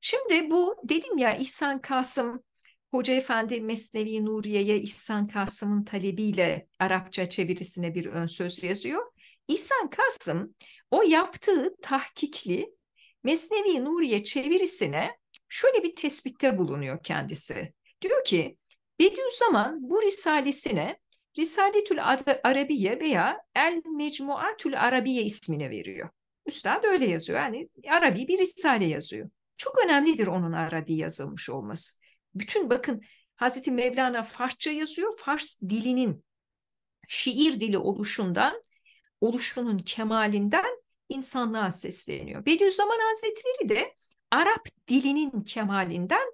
Speaker 1: Şimdi bu dedim ya İhsan Kasım Hoca Efendi Mesnevi Nuriye'ye İhsan Kasım'ın talebiyle Arapça çevirisine bir ön söz yazıyor. İhsan Kasım o yaptığı tahkikli Mesnevi Nuriye çevirisine şöyle bir tespitte bulunuyor kendisi. Diyor ki Bediüzzaman bu risalesine Risaletül Arabiye veya El Mecmuatül Arabiye ismini veriyor. Üstad öyle yazıyor. Yani Arabi bir risale yazıyor. Çok önemlidir onun Arabi yazılmış olması. Bütün bakın Hazreti Mevlana Farsça yazıyor. Fars dilinin şiir dili oluşundan, oluşunun kemalinden insanlığa sesleniyor. Bediüzzaman Hazretleri de Arap dilinin kemalinden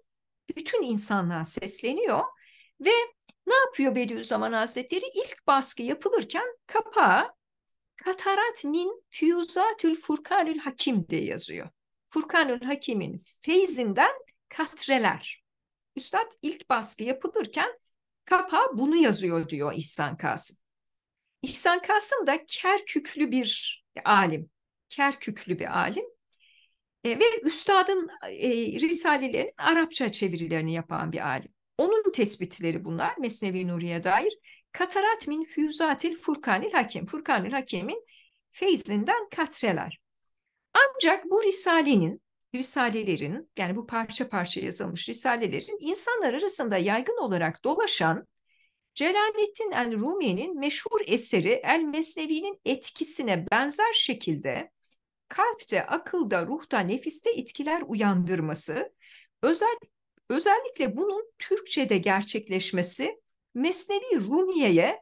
Speaker 1: bütün insanlığa sesleniyor ve ne yapıyor Bediüzzaman Hazretleri? İlk baskı yapılırken kapağı Katarat min Füyuzatül Furkanül Hakim diye yazıyor. Furkanül Hakim'in feyzinden katreler. Üstad ilk baskı yapılırken kapağı bunu yazıyor diyor İhsan Kasım. İhsan Kasım da Kerküklü bir alim. Kerküklü bir alim e, ve üstadın e, risalelerinin Arapça çevirilerini yapan bir alim. Onun tespitleri bunlar Mesnevi Nuri'ye dair. Katarat min füzatil Furkanil Hakim. Furkanil Hakim'in feyzinden katreler. Ancak bu risalenin, risalelerin yani bu parça parça yazılmış risalelerin insanlar arasında yaygın olarak dolaşan Celaleddin el-Rumi'nin meşhur eseri El Mesnevi'nin etkisine benzer şekilde kalpte, akılda, ruhta, nefiste etkiler uyandırması, özel, özellikle bunun Türkçe'de gerçekleşmesi Mesnevi Rumiye'ye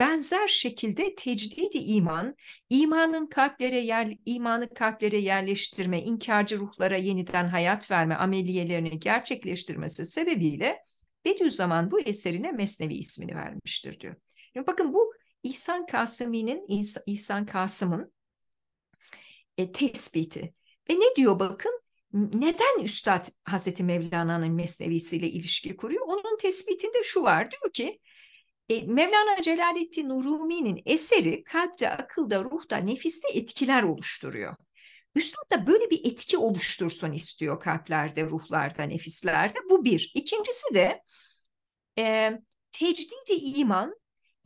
Speaker 1: benzer şekilde tecdidi iman, imanın kalplere yer, imanı kalplere yerleştirme, inkarcı ruhlara yeniden hayat verme ameliyelerini gerçekleştirmesi sebebiyle Bediüzzaman bu eserine Mesnevi ismini vermiştir diyor. Şimdi bakın bu İhsan Kasım'ın İhsan Kasım'ın e, tespiti. Ve ne diyor bakın? Neden Üstad Hazreti Mevlana'nın mesnevisiyle ilişki kuruyor? Onun tespitinde şu var diyor ki e, Mevlana Celaleddin Rumi'nin eseri kalpte, akılda, ruhta, nefiste etkiler oluşturuyor. Üstad da böyle bir etki oluştursun istiyor kalplerde, ruhlarda, nefislerde. Bu bir. İkincisi de e, tecdidi iman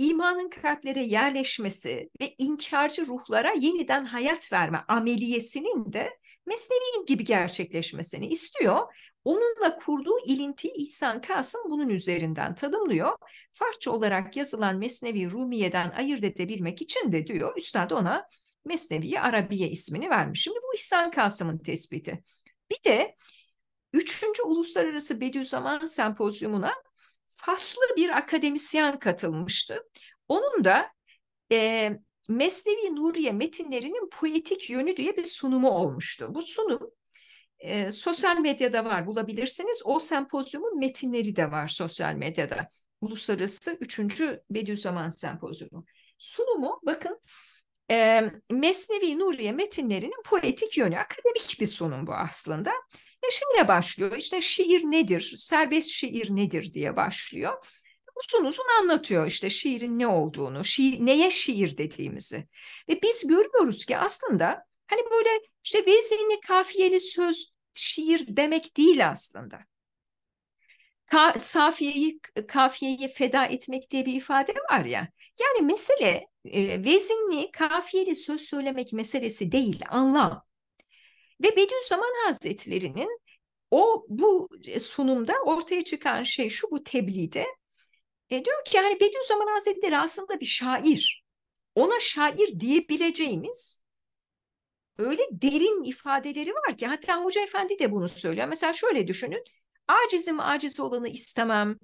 Speaker 1: imanın kalplere yerleşmesi ve inkarcı ruhlara yeniden hayat verme ameliyesinin de mesnevi gibi gerçekleşmesini istiyor. Onunla kurduğu ilinti İhsan Kasım bunun üzerinden tanımlıyor. Farkça olarak yazılan Mesnevi Rumiye'den ayırt edebilmek için de diyor, Üstad ona Mesnevi Arabiye ismini vermiş. Şimdi bu İhsan Kasım'ın tespiti. Bir de 3. Uluslararası Bediüzzaman Sempozyumuna faslı bir akademisyen katılmıştı. Onun da e, Mesnevi Nuriye metinlerinin poetik yönü diye bir sunumu olmuştu. Bu sunum e, sosyal medyada var bulabilirsiniz. O sempozyumun metinleri de var sosyal medyada. Uluslararası 3. Bediüzzaman Sempozyumu. Sunumu bakın e, Mesnevi Nuriye metinlerinin poetik yönü akademik bir sunum bu aslında. Ve şöyle başlıyor işte şiir nedir, serbest şiir nedir diye başlıyor. Uzun uzun anlatıyor işte şiirin ne olduğunu, şiir, neye şiir dediğimizi. Ve biz görüyoruz ki aslında hani böyle işte vezinli kafiyeli söz şiir demek değil aslında. Ka safiyeyi kafiyeye feda etmek diye bir ifade var ya. Yani mesele e, vezinli kafiyeli söz söylemek meselesi değil anlam. Ve Bediüzzaman Hazretleri'nin o bu e, sunumda ortaya çıkan şey şu bu tebliğde e, diyor ki yani Bediüzzaman Hazretleri aslında bir şair. Ona şair diyebileceğimiz öyle derin ifadeleri var ki hatta Hoca Efendi de bunu söylüyor. Mesela şöyle düşünün. Acizim aciz olanı istemem.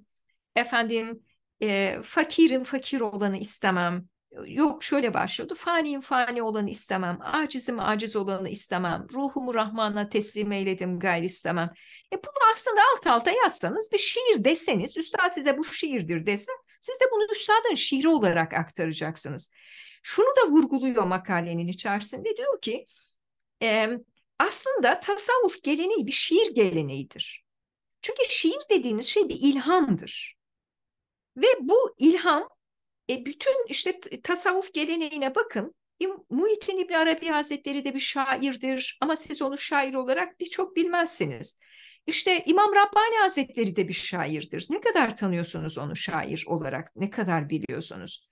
Speaker 1: Efendim e, fakirim fakir olanı istemem. Yok şöyle başlıyordu. Faniyim fani olanı istemem. Acizim aciz olanı istemem. Ruhumu Rahman'a teslim eyledim gayri istemem. E bunu aslında alt alta yazsanız bir şiir deseniz, üstad size bu şiirdir dese, siz de bunu üstadın şiiri olarak aktaracaksınız. Şunu da vurguluyor makalenin içerisinde. Diyor ki e, aslında tasavvuf geleneği bir şiir geleneğidir. Çünkü şiir dediğiniz şey bir ilhamdır. Ve bu ilham e bütün işte tasavvuf geleneğine bakın. E, Muhittin İbni Arabi Hazretleri de bir şairdir ama siz onu şair olarak birçok bilmezsiniz. İşte İmam Rabbani Hazretleri de bir şairdir. Ne kadar tanıyorsunuz onu şair olarak, ne kadar biliyorsunuz?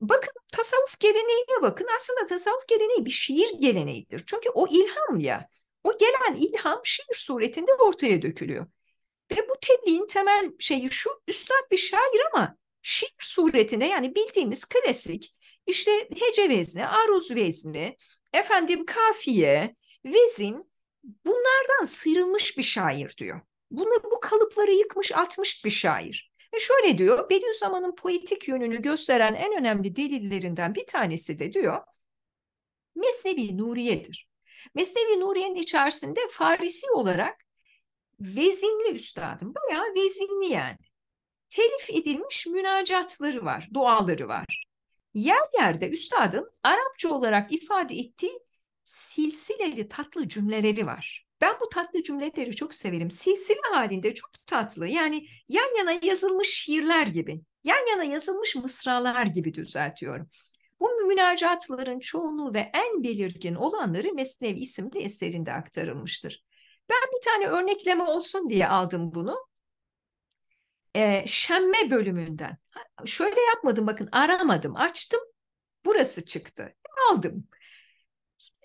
Speaker 1: Bakın tasavvuf geleneğine bakın. Aslında tasavvuf geleneği bir şiir geleneğidir. Çünkü o ilham ya. O gelen ilham şiir suretinde ortaya dökülüyor. Ve bu tebliğin temel şeyi şu, üstad bir şair ama şiir suretine yani bildiğimiz klasik işte hece vezni, aruz vezni, efendim kafiye, vezin bunlardan sıyrılmış bir şair diyor. Bunu bu kalıpları yıkmış atmış bir şair. Ve şöyle diyor Bediüzzaman'ın poetik yönünü gösteren en önemli delillerinden bir tanesi de diyor Mesnevi Nuriye'dir. Mesnevi Nuriye'nin içerisinde Farisi olarak vezinli üstadım. Bayağı vezinli yani telif edilmiş münacatları var, duaları var. Yer yerde üstadın Arapça olarak ifade ettiği silsileli tatlı cümleleri var. Ben bu tatlı cümleleri çok severim. Silsile halinde çok tatlı. Yani yan yana yazılmış şiirler gibi, yan yana yazılmış mısralar gibi düzeltiyorum. Bu münacatların çoğunu ve en belirgin olanları Mesnevi isimli eserinde aktarılmıştır. Ben bir tane örnekleme olsun diye aldım bunu e, şemme bölümünden. Şöyle yapmadım bakın aramadım açtım burası çıktı aldım.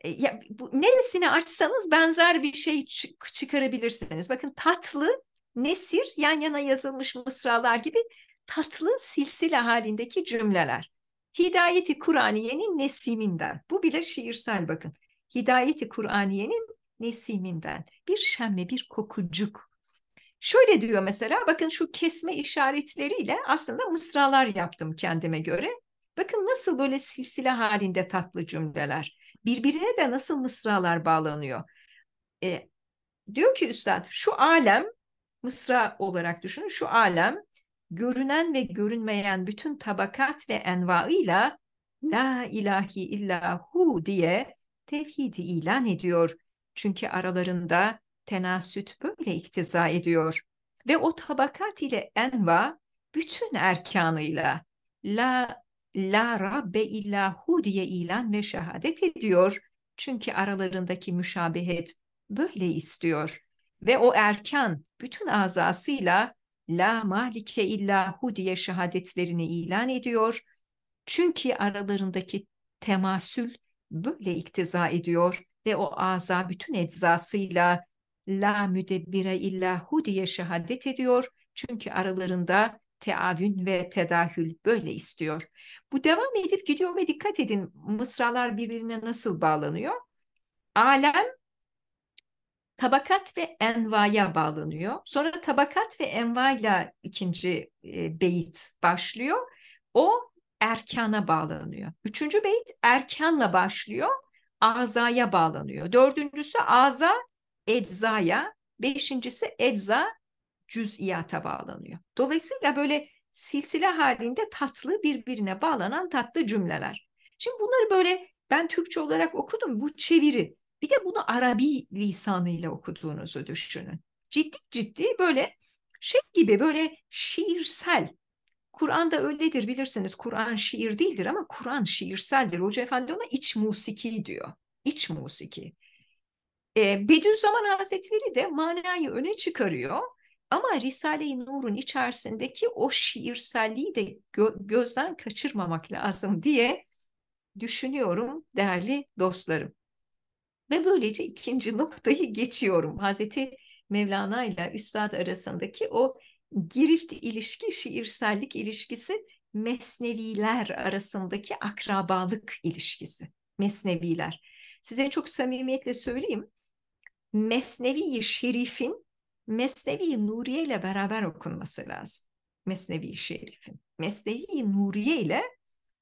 Speaker 1: E, ya, bu, neresini açsanız benzer bir şey çık çıkarabilirsiniz. Bakın tatlı nesir yan yana yazılmış mısralar gibi tatlı silsile halindeki cümleler. Hidayeti Kur'aniye'nin nesiminden. Bu bile şiirsel bakın. Hidayeti Kur'aniye'nin nesiminden. Bir şemme, bir kokucuk Şöyle diyor mesela bakın şu kesme işaretleriyle aslında mısralar yaptım kendime göre. Bakın nasıl böyle silsile halinde tatlı cümleler. Birbirine de nasıl mısralar bağlanıyor. E, diyor ki üstad şu alem mısra olarak düşünün şu alem görünen ve görünmeyen bütün tabakat ve envaıyla la ilahi illa hu diye tevhidi ilan ediyor. Çünkü aralarında tenasüt böyle iktiza ediyor. Ve o tabakat ile enva bütün erkanıyla la la rabbe illahu diye ilan ve şehadet ediyor. Çünkü aralarındaki müşabihet böyle istiyor. Ve o erkan bütün azasıyla la malike illahu diye şehadetlerini ilan ediyor. Çünkü aralarındaki temasül böyle iktiza ediyor ve o aza bütün eczasıyla la müdebbire illahu diye şehadet ediyor. Çünkü aralarında teavün ve tedahül böyle istiyor. Bu devam edip gidiyor ve dikkat edin mısralar birbirine nasıl bağlanıyor. Alem tabakat ve envaya bağlanıyor. Sonra tabakat ve envayla ikinci e, beyit başlıyor. O erkana bağlanıyor. Üçüncü beyit erkanla başlıyor, azaya bağlanıyor. Dördüncüsü aza eczaya, beşincisi ecza cüz'iyata bağlanıyor. Dolayısıyla böyle silsile halinde tatlı birbirine bağlanan tatlı cümleler. Şimdi bunları böyle ben Türkçe olarak okudum bu çeviri. Bir de bunu Arabi lisanıyla okuduğunuzu düşünün. Ciddi ciddi böyle şey gibi böyle şiirsel. Kur'an'da öyledir bilirsiniz. Kur'an şiir değildir ama Kur'an şiirseldir. Hoca Efendi ona iç musiki diyor. İç musiki. E, Bediüzzaman Hazretleri de manayı öne çıkarıyor. Ama Risale-i Nur'un içerisindeki o şiirselliği de gö gözden kaçırmamak lazım diye düşünüyorum değerli dostlarım. Ve böylece ikinci noktayı geçiyorum. Hazreti Mevlana ile Üstad arasındaki o girift ilişki, şiirsellik ilişkisi Mesneviler arasındaki akrabalık ilişkisi. Mesneviler. Size çok samimiyetle söyleyeyim. Mesnevi-i Şerif'in Mesnevi-i Nuriye ile beraber okunması lazım. Mesnevi-i Şerif'in. Mesnevi-i Nuriye ile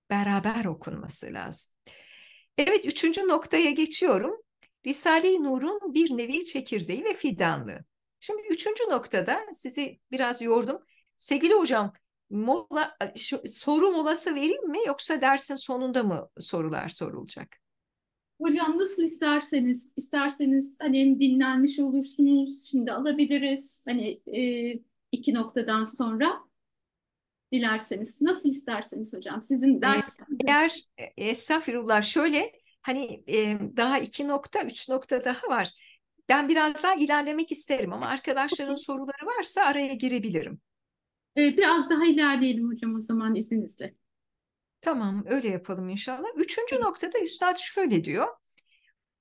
Speaker 1: beraber okunması lazım. Evet üçüncü noktaya geçiyorum. Risale-i Nur'un bir nevi çekirdeği ve fidanlığı. Şimdi üçüncü noktada sizi biraz yordum. Sevgili hocam mola, soru molası vereyim mi yoksa dersin sonunda mı sorular sorulacak?
Speaker 2: Hocam nasıl isterseniz,
Speaker 1: isterseniz
Speaker 2: hani hem dinlenmiş olursunuz, şimdi alabiliriz hani e, iki noktadan sonra dilerseniz. Nasıl isterseniz hocam, sizin ders. Eğer
Speaker 1: e, estağfirullah şöyle hani e, daha iki nokta, üç nokta daha var. Ben biraz daha ilerlemek isterim ama arkadaşların soruları varsa araya girebilirim. E, biraz daha ilerleyelim hocam o zaman izninizle. Tamam öyle yapalım inşallah. Üçüncü Hı. noktada Üstad şöyle diyor.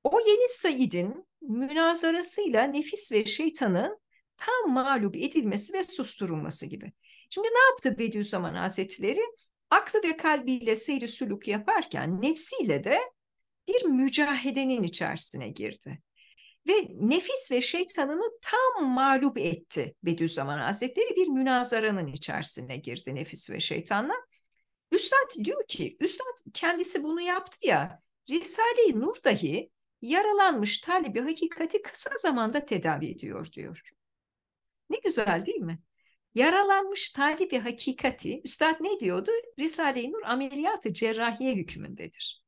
Speaker 1: O yeni Said'in münazarasıyla nefis ve şeytanın tam mağlup edilmesi ve susturulması gibi. Şimdi ne yaptı Bediüzzaman Hazretleri? Aklı ve kalbiyle seyri sülük yaparken nefsiyle de bir mücahedenin içerisine girdi. Ve nefis ve şeytanını tam mağlup etti Bediüzzaman Hazretleri bir münazaranın içerisine girdi nefis ve şeytanla. Üstad diyor ki, Üstad kendisi bunu yaptı ya, Risale-i Nur dahi yaralanmış talibi hakikati kısa zamanda tedavi ediyor diyor. Ne güzel değil mi? Yaralanmış talibi hakikati, Üstad ne diyordu? Risale-i Nur ameliyatı cerrahiye hükmündedir.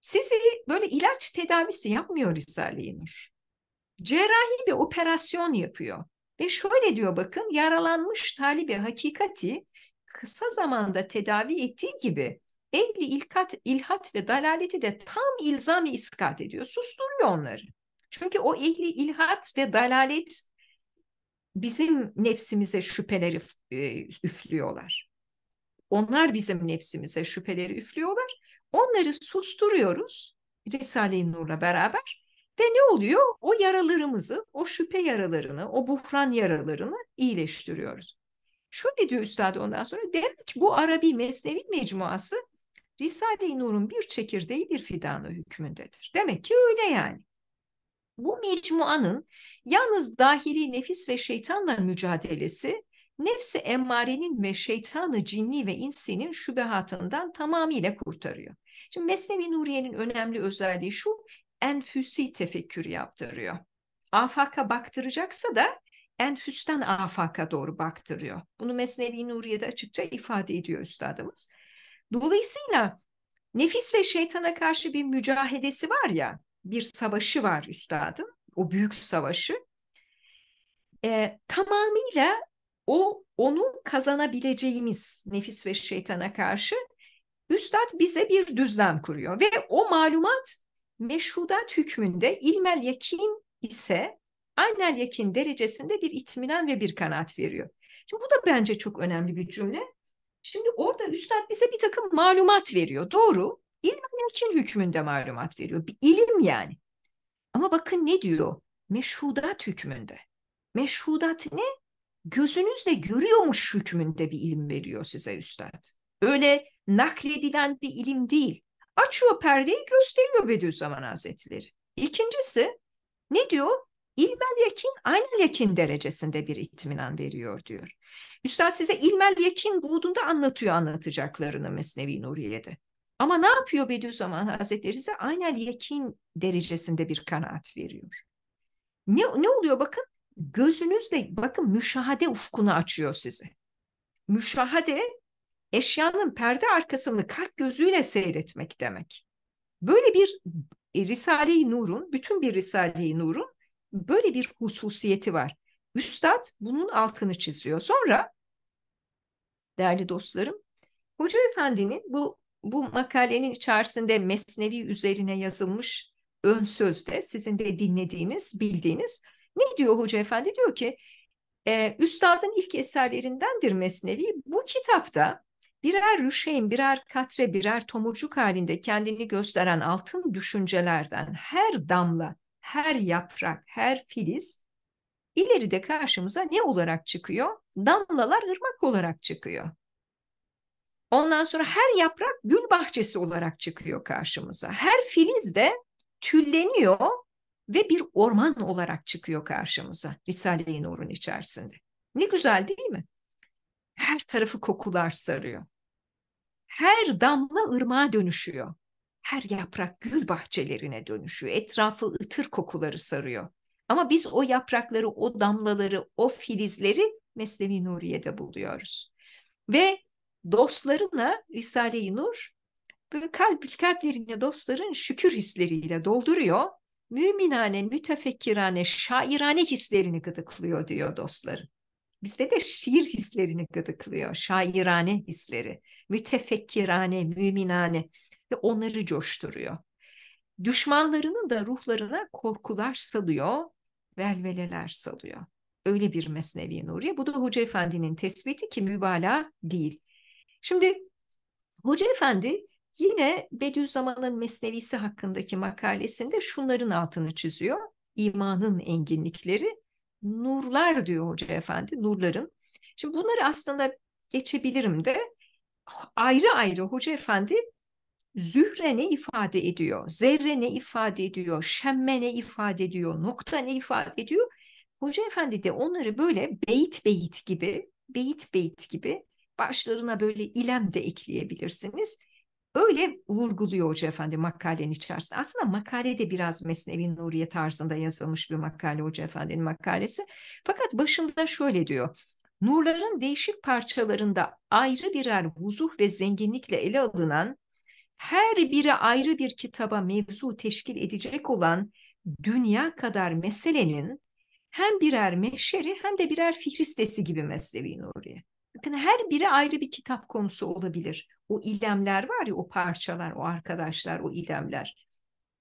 Speaker 1: Sizi böyle ilaç tedavisi yapmıyor Risale-i Nur. Cerrahi bir operasyon yapıyor. Ve şöyle diyor bakın, yaralanmış talibi hakikati kısa zamanda tedavi ettiği gibi ehli ilkat, ilhat ve dalaleti de tam ilzam ve iskat ediyor. Susturuyor onları. Çünkü o ehli ilhat ve dalalet bizim nefsimize şüpheleri e, üflüyorlar. Onlar bizim nefsimize şüpheleri üflüyorlar. Onları susturuyoruz Risale-i Nur'la beraber ve ne oluyor? O yaralarımızı, o şüphe yaralarını, o buhran yaralarını iyileştiriyoruz. Şöyle diyor Üstad ondan sonra demek ki bu Arabi Mesnevi mecmuası Risale-i Nur'un bir çekirdeği bir fidanı hükmündedir. Demek ki öyle yani. Bu mecmuanın yalnız dahili nefis ve şeytanla mücadelesi nefsi emmarenin ve şeytanı cinni ve insinin şübehatından tamamıyla kurtarıyor. Şimdi Mesnevi Nuriye'nin önemli özelliği şu, enfüsi tefekkür yaptırıyor. Afaka baktıracaksa da Enfüsten afaka doğru baktırıyor. Bunu Mesnevi Nuriye'de açıkça ifade ediyor üstadımız. Dolayısıyla nefis ve şeytana karşı bir mücahedesi var ya, bir savaşı var üstadın, o büyük savaşı. E, tamamıyla o onu kazanabileceğimiz nefis ve şeytana karşı üstad bize bir düzlem kuruyor ve o malumat meşrudat hükmünde ilmel yakin ise aynel yakin derecesinde bir itminen ve bir kanaat veriyor. Şimdi bu da bence çok önemli bir cümle. Şimdi orada üstad bize bir takım malumat veriyor. Doğru. İlmen için hükmünde malumat veriyor. Bir ilim yani. Ama bakın ne diyor? Meşhudat hükmünde. Meşhudat ne? Gözünüzle görüyormuş hükmünde bir ilim veriyor size üstad. Öyle nakledilen bir ilim değil. Açıyor perdeyi gösteriyor Bediüzzaman Hazretleri. İkincisi ne diyor? İlmel yakin aynı yakin derecesinde bir itminan veriyor diyor. Üstad size ilmel yakin bulduğunda anlatıyor anlatacaklarını Mesnevi Nuriye'de. Ama ne yapıyor Bediüzzaman Hazretleri size aynel yakin derecesinde bir kanaat veriyor. Ne, ne oluyor bakın gözünüzle bakın müşahade ufkunu açıyor size. Müşahade eşyanın perde arkasını kalp gözüyle seyretmek demek. Böyle bir e, Risale-i Nur'un, bütün bir Risale-i Nur'un Böyle bir hususiyeti var. Üstad bunun altını çiziyor. Sonra değerli dostlarım, Hoca Efendi'nin bu bu makalenin içerisinde Mesnevi üzerine yazılmış ön sözde sizin de dinlediğiniz, bildiğiniz ne diyor Hoca Efendi? Diyor ki e, üstadın ilk eserlerindendir Mesnevi. Bu kitapta birer rüşeğin, birer katre, birer tomurcuk halinde kendini gösteren altın düşüncelerden her damla her yaprak, her filiz ileride karşımıza ne olarak çıkıyor? Damlalar ırmak olarak çıkıyor. Ondan sonra her yaprak gül bahçesi olarak çıkıyor karşımıza. Her filiz de tülleniyor ve bir orman olarak çıkıyor karşımıza Risale-i Nur'un içerisinde. Ne güzel değil mi? Her tarafı kokular sarıyor. Her damla ırmağa dönüşüyor her yaprak gül bahçelerine dönüşüyor. Etrafı ıtır kokuları sarıyor. Ama biz o yaprakları, o damlaları, o filizleri Mesnevi Nuriye'de buluyoruz. Ve dostlarına Risale-i Nur böyle kalp, kalplerine dostların şükür hisleriyle dolduruyor. Müminane, mütefekkirane, şairane hislerini gıdıklıyor diyor dostları. Bizde de şiir hislerini gıdıklıyor, şairane hisleri, mütefekkirane, müminane ve onları coşturuyor. Düşmanlarının da ruhlarına korkular salıyor, velveleler salıyor. Öyle bir Mesnevi Nuriye. Bu da Hoca Efendi'nin tespiti ki mübalağa değil. Şimdi Hoca Efendi yine Bediüzzaman'ın Mesnevisi hakkındaki makalesinde şunların altını çiziyor. İmanın enginlikleri, nurlar diyor Hoca Efendi, nurların. Şimdi bunları aslında geçebilirim de ayrı ayrı Hoca Efendi Zühre ne ifade ediyor? Zerre ne ifade ediyor? Şemme ne ifade ediyor? Nokta ne ifade ediyor? Hoca Efendi de onları böyle beyit beyit gibi, beyit beyit gibi başlarına böyle ilem de ekleyebilirsiniz. Öyle vurguluyor Hoca Efendi makalenin içerisinde. Aslında makale de biraz Mesnevi Nuriye tarzında yazılmış bir makale Hoca Efendi'nin makalesi. Fakat başında şöyle diyor. Nurların değişik parçalarında ayrı birer vuzuh ve zenginlikle ele alınan her biri ayrı bir kitaba mevzu teşkil edecek olan dünya kadar meselenin hem birer meşeri hem de birer fihristesi gibi Mesnevi Nuriye. Bakın her biri ayrı bir kitap konusu olabilir. O ilemler var ya o parçalar, o arkadaşlar, o ilemler.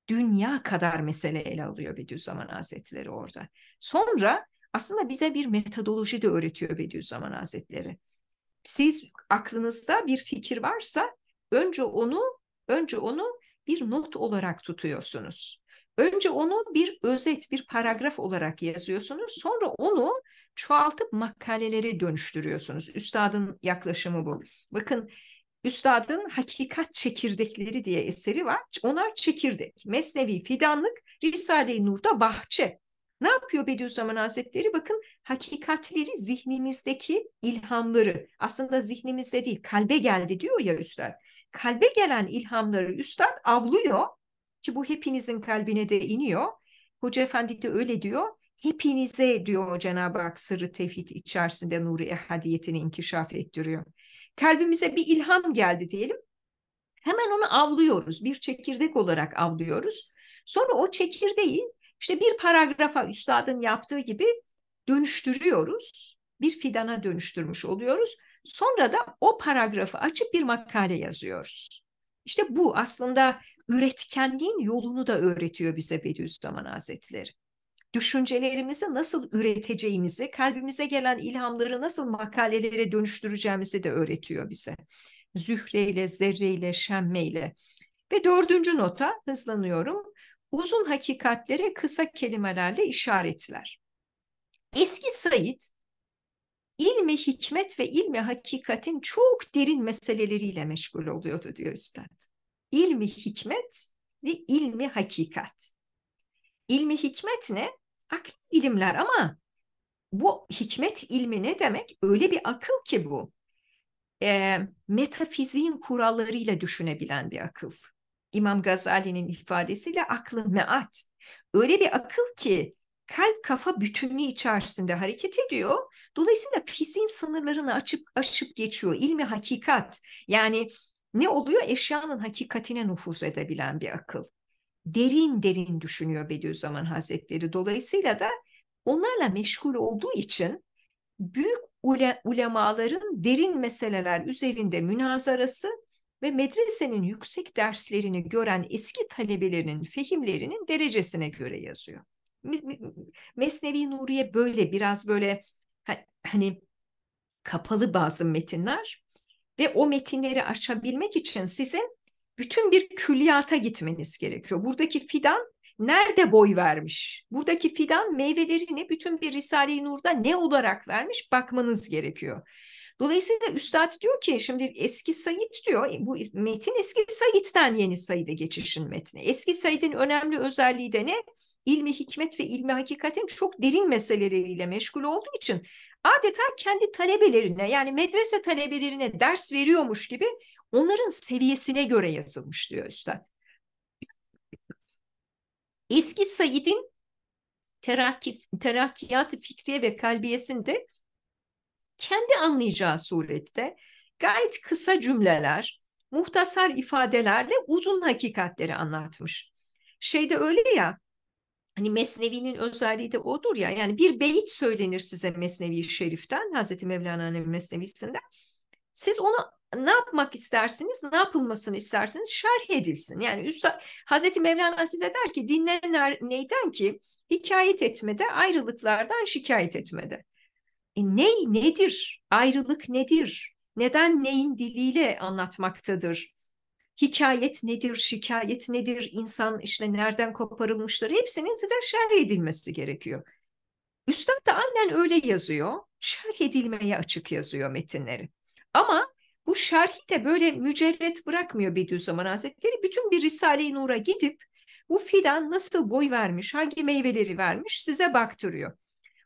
Speaker 1: Dünya kadar mesele ele alıyor Bediüzzaman Hazretleri orada. Sonra aslında bize bir metodoloji de öğretiyor Bediüzzaman Hazretleri. Siz aklınızda bir fikir varsa önce onu Önce onu bir not olarak tutuyorsunuz. Önce onu bir özet, bir paragraf olarak yazıyorsunuz. Sonra onu çoğaltıp makalelere dönüştürüyorsunuz. Üstadın yaklaşımı bu. Bakın Üstadın Hakikat Çekirdekleri diye eseri var. Onlar çekirdek. Mesnevi Fidanlık, Risale-i Nur'da bahçe. Ne yapıyor Bediüzzaman Hazretleri? Bakın hakikatleri zihnimizdeki ilhamları aslında zihnimizde değil kalbe geldi diyor ya üstad kalbe gelen ilhamları üstad avlıyor ki bu hepinizin kalbine de iniyor. Hoca Efendi de öyle diyor. Hepinize diyor Cenab-ı Hak sırrı tevhid içerisinde nuru ehadiyetini inkişaf ettiriyor. Kalbimize bir ilham geldi diyelim. Hemen onu avlıyoruz. Bir çekirdek olarak avlıyoruz. Sonra o çekirdeği işte bir paragrafa üstadın yaptığı gibi dönüştürüyoruz. Bir fidana dönüştürmüş oluyoruz. Sonra da o paragrafı açıp bir makale yazıyoruz. İşte bu aslında üretkenliğin yolunu da öğretiyor bize Bediüzzaman Hazretleri. Düşüncelerimizi nasıl üreteceğimizi, kalbimize gelen ilhamları nasıl makalelere dönüştüreceğimizi de öğretiyor bize. Zühreyle, zerreyle, şemmeyle. Ve dördüncü nota hızlanıyorum. Uzun hakikatlere kısa kelimelerle işaretler. Eski Said ilmi hikmet ve ilmi hakikatin çok derin meseleleriyle meşgul oluyordu diyor Üstad. İlmi hikmet ve ilmi hakikat. İlmi hikmet ne? Akli ilimler ama bu hikmet ilmi ne demek? Öyle bir akıl ki bu. E, metafiziğin kurallarıyla düşünebilen bir akıl. İmam Gazali'nin ifadesiyle aklı meat. Öyle bir akıl ki kalp kafa bütünlüğü içerisinde hareket ediyor. Dolayısıyla fiziğin sınırlarını açıp aşıp geçiyor. İlmi hakikat yani ne oluyor? Eşyanın hakikatine nüfuz edebilen bir akıl. Derin derin düşünüyor Bediüzzaman Hazretleri. Dolayısıyla da onlarla meşgul olduğu için büyük ule, ulemaların derin meseleler üzerinde münazarası ve medresenin yüksek derslerini gören eski talebelerinin fehimlerinin derecesine göre yazıyor. Mesnevi Nuriye böyle biraz böyle hani kapalı bazı metinler ve o metinleri açabilmek için sizin bütün bir külliyata gitmeniz gerekiyor. Buradaki fidan nerede boy vermiş? Buradaki fidan meyvelerini bütün bir Risale-i Nur'da ne olarak vermiş bakmanız gerekiyor. Dolayısıyla Üstad diyor ki şimdi eski Said diyor bu metin eski Said'den yeni Said'e geçişin metni. Eski Said'in önemli özelliği de ne? ilmi hikmet ve ilmi hakikatin çok derin meseleleriyle meşgul olduğu için adeta kendi talebelerine yani medrese talebelerine ders veriyormuş gibi onların seviyesine göre yazılmış diyor Üstad. Eski Said'in terakki, terakkiyat fikriye ve kalbiyesinde kendi anlayacağı surette gayet kısa cümleler, muhtasar ifadelerle uzun hakikatleri anlatmış. Şeyde öyle ya, hani Mesnevi'nin özelliği de odur ya. Yani bir beyit söylenir size Mesnevi Şerif'ten, Hazreti Mevlana'nın Mesnevisinden. Siz onu ne yapmak istersiniz, ne yapılmasını istersiniz şerh edilsin. Yani Üstad, Hazreti Mevlana size der ki dinlenenler neyden ki? Hikayet etmede, ayrılıklardan şikayet etmede. E ne nedir? Ayrılık nedir? Neden neyin diliyle anlatmaktadır? hikayet nedir, şikayet nedir, insan işte nereden koparılmıştır hepsinin size şerh edilmesi gerekiyor. Üstad da aynen öyle yazıyor. Şerh edilmeye açık yazıyor metinleri. Ama bu şerhi de böyle mücerret bırakmıyor Bediüzzaman Hazretleri. Bütün bir Risale-i Nur'a gidip bu fidan nasıl boy vermiş, hangi meyveleri vermiş size baktırıyor.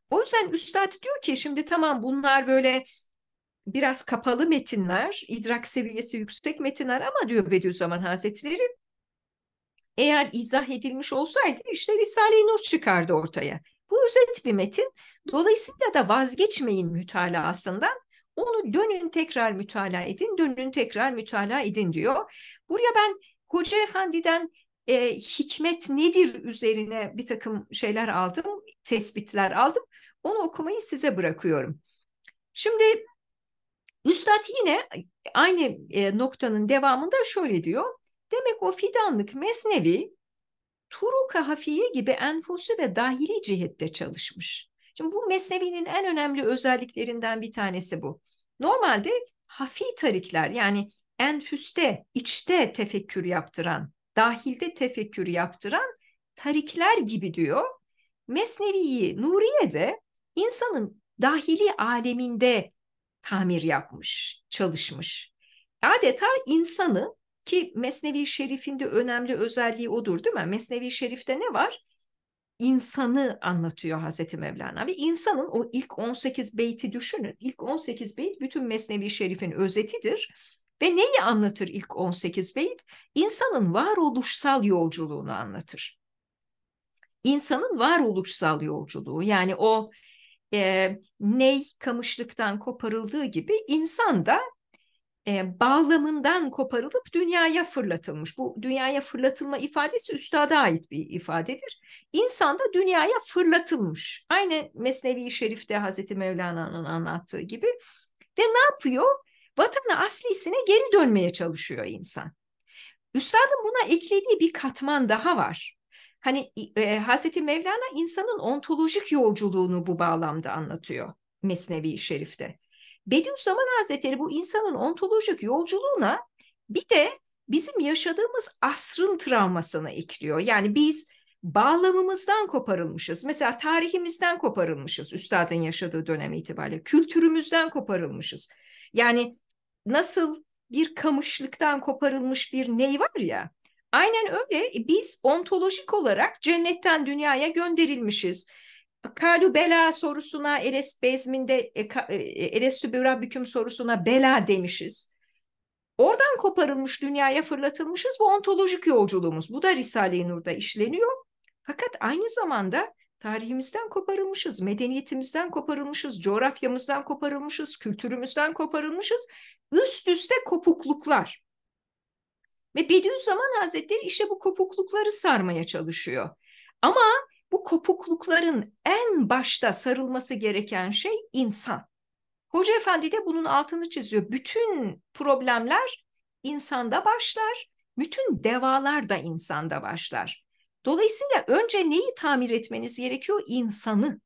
Speaker 1: O yüzden üstad diyor ki şimdi tamam bunlar böyle biraz kapalı metinler, idrak seviyesi yüksek metinler ama diyor Bediüzzaman Hazretleri eğer izah edilmiş olsaydı işte Risale-i Nur çıkardı ortaya. Bu özet bir metin. Dolayısıyla da vazgeçmeyin mütalaasından. Onu dönün tekrar mütalaa edin, dönün tekrar mütalaa edin diyor. Buraya ben Hoca Efendi'den e, hikmet nedir üzerine bir takım şeyler aldım, tespitler aldım. Onu okumayı size bırakıyorum. Şimdi Üstad yine aynı e, noktanın devamında şöyle diyor. Demek o fidanlık mesnevi Turuka Hafiye gibi enfusu ve dahili cihette çalışmış. Şimdi bu mesnevinin en önemli özelliklerinden bir tanesi bu. Normalde hafi tarikler yani enfüste, içte tefekkür yaptıran, dahilde tefekkür yaptıran tarikler gibi diyor. Mesnevi'yi Nuriye de insanın dahili aleminde tamir yapmış, çalışmış. Adeta insanı ki Mesnevi Şerif'in de önemli özelliği odur değil mi? Mesnevi Şerif'te ne var? İnsanı anlatıyor Hazreti Mevlana ve insanın o ilk 18 beyti düşünün. İlk 18 beyt bütün Mesnevi Şerif'in özetidir. Ve neyi anlatır ilk 18 beyt? İnsanın varoluşsal yolculuğunu anlatır. İnsanın varoluşsal yolculuğu yani o e, ney kamışlıktan koparıldığı gibi insan da e, bağlamından koparılıp dünyaya fırlatılmış. Bu dünyaya fırlatılma ifadesi üstada ait bir ifadedir. İnsan da dünyaya fırlatılmış. Aynı Mesnevi Şerif'te Hazreti Mevlana'nın anlattığı gibi. Ve ne yapıyor? Vatanı aslisine geri dönmeye çalışıyor insan. Üstadın buna eklediği bir katman daha var. Hani e, Hazreti Mevlana insanın ontolojik yolculuğunu bu bağlamda anlatıyor Mesnevi Şerif'te. Bediüzzaman Hazretleri bu insanın ontolojik yolculuğuna bir de bizim yaşadığımız asrın travmasını ekliyor. Yani biz bağlamımızdan koparılmışız. Mesela tarihimizden koparılmışız üstadın yaşadığı dönem itibariyle. Kültürümüzden koparılmışız. Yani nasıl bir kamışlıktan koparılmış bir ney var ya Aynen öyle e, biz ontolojik olarak cennetten dünyaya gönderilmişiz. Kalu bela sorusuna Eres Bezmin'de Eres e, Büküm sorusuna bela demişiz. Oradan koparılmış dünyaya fırlatılmışız. Bu ontolojik yolculuğumuz. Bu da Risale-i Nur'da işleniyor. Fakat aynı zamanda tarihimizden koparılmışız, medeniyetimizden koparılmışız, coğrafyamızdan koparılmışız, kültürümüzden koparılmışız. Üst üste kopukluklar. Ve Bediüzzaman Hazretleri işte bu kopuklukları sarmaya çalışıyor. Ama bu kopuklukların en başta sarılması gereken şey insan. Hoca Efendi de bunun altını çiziyor. Bütün problemler insanda başlar, bütün devalar da insanda başlar. Dolayısıyla önce neyi tamir etmeniz gerekiyor? İnsanı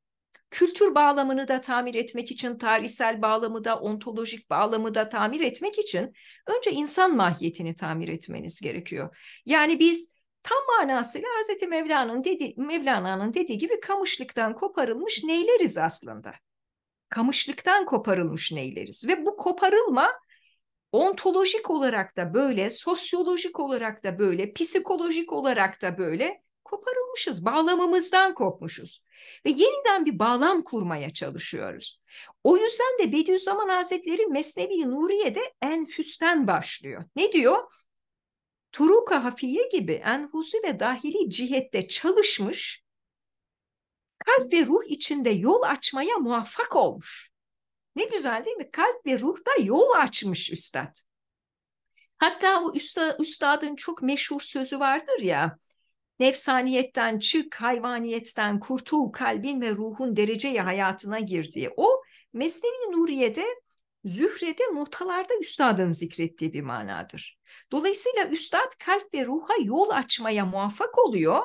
Speaker 1: kültür bağlamını da tamir etmek için, tarihsel bağlamı da, ontolojik bağlamı da tamir etmek için önce insan mahiyetini tamir etmeniz gerekiyor. Yani biz tam manasıyla Hz. Mevlana'nın dedi, Mevlana'nın dediği gibi kamışlıktan koparılmış neyleriz aslında. Kamışlıktan koparılmış neyleriz ve bu koparılma ontolojik olarak da böyle, sosyolojik olarak da böyle, psikolojik olarak da böyle koparılmışız, bağlamamızdan kopmuşuz ve yeniden bir bağlam kurmaya çalışıyoruz. O yüzden de Bediüzzaman Hazretleri Mesnevi Nuriye'de enfüsten başlıyor. Ne diyor? Turuka Hafiye gibi enfusi ve dahili cihette çalışmış, kalp ve ruh içinde yol açmaya muvaffak olmuş. Ne güzel değil mi? Kalp ve ruh da yol açmış üstad. Hatta o üstadın çok meşhur sözü vardır ya, Nefsaniyetten çık, hayvaniyetten kurtul, kalbin ve ruhun dereceye hayatına girdiği. O Mesnevi Nuriye'de Zühre'de notalarda üstadın zikrettiği bir manadır. Dolayısıyla üstad kalp ve ruha yol açmaya muvaffak oluyor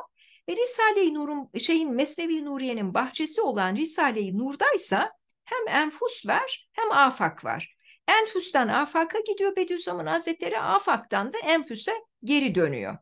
Speaker 1: ve Risale-i Nur'un şeyin Mesnevi Nuriye'nin bahçesi olan Risale-i Nur'daysa hem enfus var hem afak var. Enfüs'ten afaka gidiyor Bediüzzaman Hazretleri, afaktan da enfüse geri dönüyor.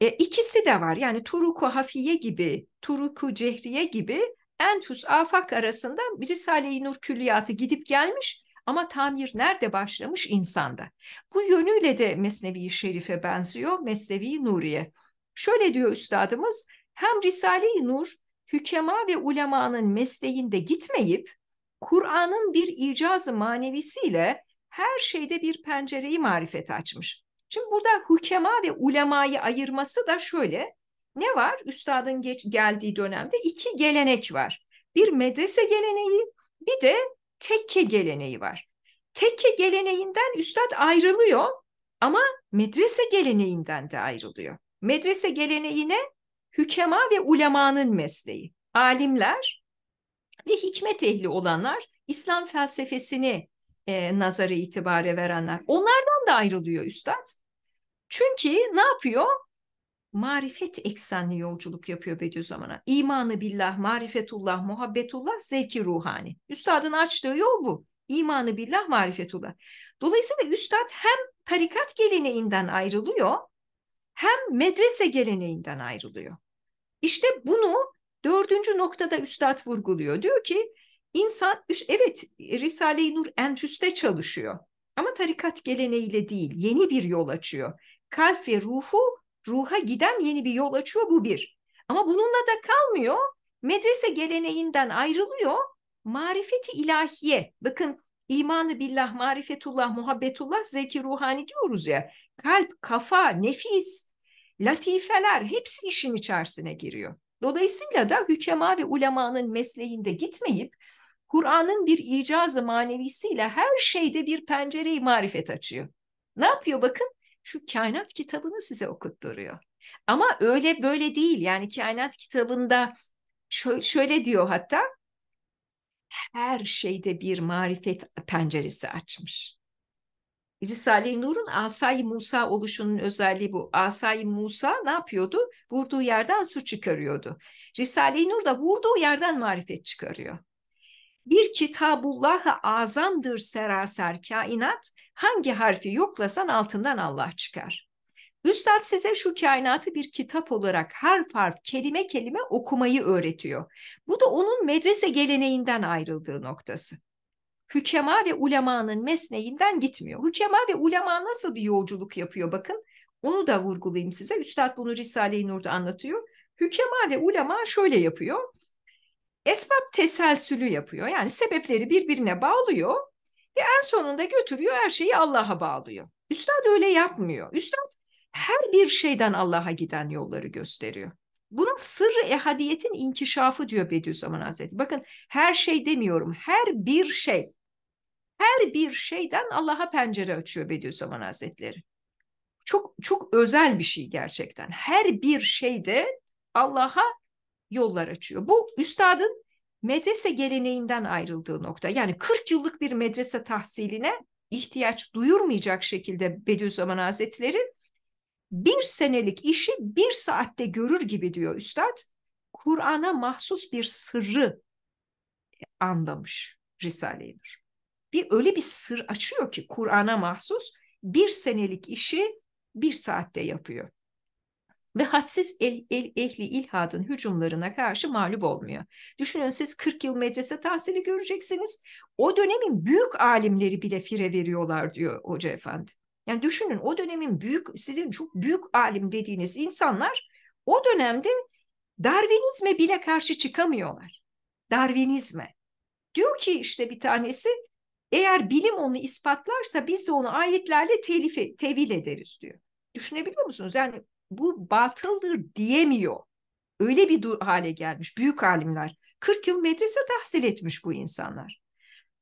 Speaker 1: E, ikisi de var yani Turuku Hafiye gibi, Turuku Cehriye gibi Enfüs Afak arasında Risale-i Nur külliyatı gidip gelmiş ama tamir nerede başlamış insanda. Bu yönüyle de Mesnevi Şerif'e benziyor, Mesnevi Nuri'ye. Şöyle diyor üstadımız, hem Risale-i Nur hükema ve ulemanın mesleğinde gitmeyip Kur'an'ın bir icazı manevisiyle her şeyde bir pencereyi marifete açmış. Şimdi burada hükema ve ulemayı ayırması da şöyle. Ne var? Üstadın geç, geldiği dönemde iki gelenek var. Bir medrese geleneği, bir de tekke geleneği var. Tekke geleneğinden üstad ayrılıyor ama medrese geleneğinden de ayrılıyor. Medrese geleneğine hükema ve ulemanın mesleği. Alimler ve hikmet ehli olanlar İslam felsefesini e, nazara itibare verenler. Onlardan da ayrılıyor üstad. Çünkü ne yapıyor? Marifet eksenli yolculuk yapıyor Bediüzzaman'a. İmanı billah, marifetullah, muhabbetullah, zevki ruhani. Üstadın açtığı yol bu. İmanı billah, marifetullah. Dolayısıyla üstad hem tarikat geleneğinden ayrılıyor hem medrese geleneğinden ayrılıyor. İşte bunu dördüncü noktada üstad vurguluyor. Diyor ki insan evet Risale-i Nur enfüste çalışıyor ama tarikat geleneğiyle değil yeni bir yol açıyor kalp ve ruhu ruha giden yeni bir yol açıyor bu bir. Ama bununla da kalmıyor. Medrese geleneğinden ayrılıyor. Marifeti ilahiye. Bakın imanı billah, marifetullah, muhabbetullah, zeki ruhani diyoruz ya. Kalp, kafa, nefis, latifeler hepsi işin içerisine giriyor. Dolayısıyla da hükema ve ulemanın mesleğinde gitmeyip Kur'an'ın bir icazı manevisiyle her şeyde bir pencereyi marifet açıyor. Ne yapıyor bakın? şu kainat kitabını size okutturuyor. Ama öyle böyle değil yani kainat kitabında şöyle diyor hatta her şeyde bir marifet penceresi açmış. Risale-i Nur'un Asay-i Musa oluşunun özelliği bu. Asay-i Musa ne yapıyordu? Vurduğu yerden su çıkarıyordu. Risale-i Nur da vurduğu yerden marifet çıkarıyor. Bir kitabullah azamdır seraser kainat. Hangi harfi yoklasan altından Allah çıkar. Üstad size şu kainatı bir kitap olarak harf harf kelime kelime okumayı öğretiyor. Bu da onun medrese geleneğinden ayrıldığı noktası. Hükema ve ulemanın mesneğinden gitmiyor. Hükema ve ulema nasıl bir yolculuk yapıyor bakın. Onu da vurgulayayım size. Üstad bunu Risale-i Nur'da anlatıyor. Hükema ve ulema şöyle yapıyor esbab teselsülü yapıyor. Yani sebepleri birbirine bağlıyor ve en sonunda götürüyor her şeyi Allah'a bağlıyor. Üstad öyle yapmıyor. Üstad her bir şeyden Allah'a giden yolları gösteriyor. Buna sırrı ehadiyetin inkişafı diyor Bediüzzaman Hazreti. Bakın her şey demiyorum, her bir şey. Her bir şeyden Allah'a pencere açıyor Bediüzzaman Hazretleri. Çok çok özel bir şey gerçekten. Her bir şeyde Allah'a yollar açıyor. Bu üstadın medrese geleneğinden ayrıldığı nokta. Yani 40 yıllık bir medrese tahsiline ihtiyaç duyurmayacak şekilde Bediüzzaman Hazretleri bir senelik işi bir saatte görür gibi diyor üstad. Kur'an'a mahsus bir sırrı anlamış Risale-i Nur. Bir öyle bir sır açıyor ki Kur'an'a mahsus bir senelik işi bir saatte yapıyor ve hadsiz el, el, ehli ilhadın hücumlarına karşı mağlup olmuyor. Düşünün siz 40 yıl medrese tahsili göreceksiniz. O dönemin büyük alimleri bile fire veriyorlar diyor Hoca Efendi. Yani düşünün o dönemin büyük sizin çok büyük alim dediğiniz insanlar o dönemde Darwinizme bile karşı çıkamıyorlar. Darwinizme. Diyor ki işte bir tanesi eğer bilim onu ispatlarsa biz de onu ayetlerle telif, tevil ederiz diyor. Düşünebiliyor musunuz? Yani bu batıldır diyemiyor. Öyle bir hale gelmiş büyük alimler. 40 yıl medrese tahsil etmiş bu insanlar.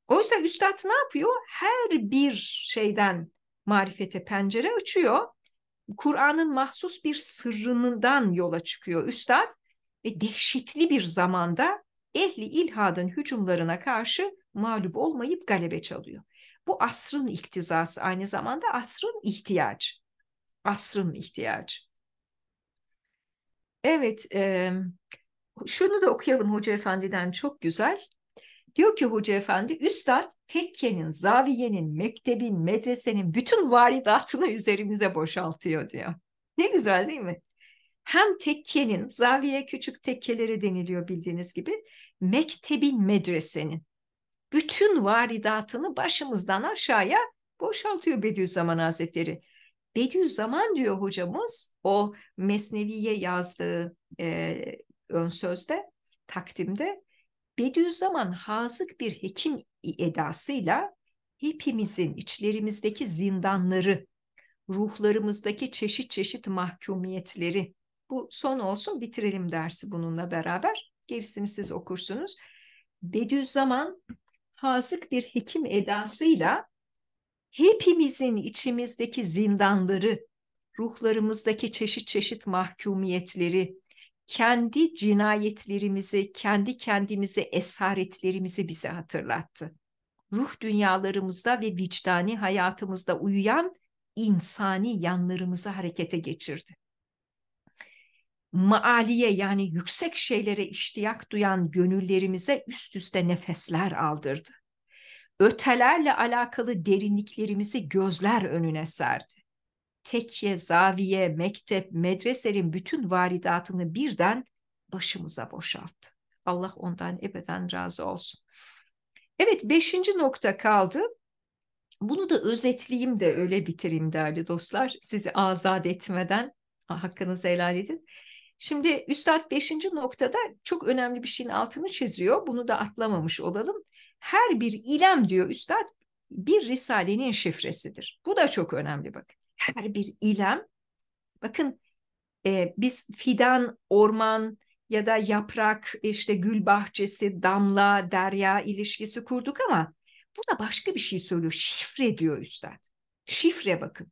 Speaker 1: Oysa üstad ne yapıyor? Her bir şeyden marifete pencere açıyor. Kur'an'ın mahsus bir sırrından yola çıkıyor üstad ve dehşetli bir zamanda ehli ilhadın hücumlarına karşı mağlup olmayıp galebe çalıyor. Bu asrın iktizası aynı zamanda asrın ihtiyacı. Asrın ihtiyacı. Evet, e, şunu da okuyalım Hoca Efendi'den çok güzel. Diyor ki Hoca Efendi, Üstad tekkenin, zaviyenin, mektebin, medresenin bütün varidatını üzerimize boşaltıyor diyor. Ne güzel değil mi? Hem tekkenin, zaviye küçük tekkelere deniliyor bildiğiniz gibi, mektebin, medresenin bütün varidatını başımızdan aşağıya boşaltıyor Bediüzzaman Hazretleri. Bediüzzaman diyor hocamız o Mesnevi'ye yazdığı e, ön sözde, takdimde Bediüzzaman hazık bir hekim edasıyla hepimizin içlerimizdeki zindanları, ruhlarımızdaki çeşit çeşit mahkumiyetleri, bu son olsun bitirelim dersi bununla beraber, gerisini siz okursunuz. Bediüzzaman hazık bir hekim edasıyla hepimizin içimizdeki zindanları, ruhlarımızdaki çeşit çeşit mahkumiyetleri, kendi cinayetlerimizi, kendi kendimize esaretlerimizi bize hatırlattı. Ruh dünyalarımızda ve vicdani hayatımızda uyuyan insani yanlarımızı harekete geçirdi. Maaliye yani yüksek şeylere iştiyak duyan gönüllerimize üst üste nefesler aldırdı ötelerle alakalı derinliklerimizi gözler önüne serdi. Tekye, zaviye, mektep, medresenin bütün varidatını birden başımıza boşalttı. Allah ondan ebeden razı olsun. Evet beşinci nokta kaldı. Bunu da özetleyeyim de öyle bitireyim değerli dostlar. Sizi azat etmeden hakkınızı helal edin. Şimdi Üstad beşinci noktada çok önemli bir şeyin altını çiziyor. Bunu da atlamamış olalım her bir ilem diyor üstad bir risalenin şifresidir. Bu da çok önemli bakın. Her bir ilem bakın e, biz fidan, orman ya da yaprak işte gül bahçesi, damla, derya ilişkisi kurduk ama bu da başka bir şey söylüyor. Şifre diyor üstad. Şifre bakın.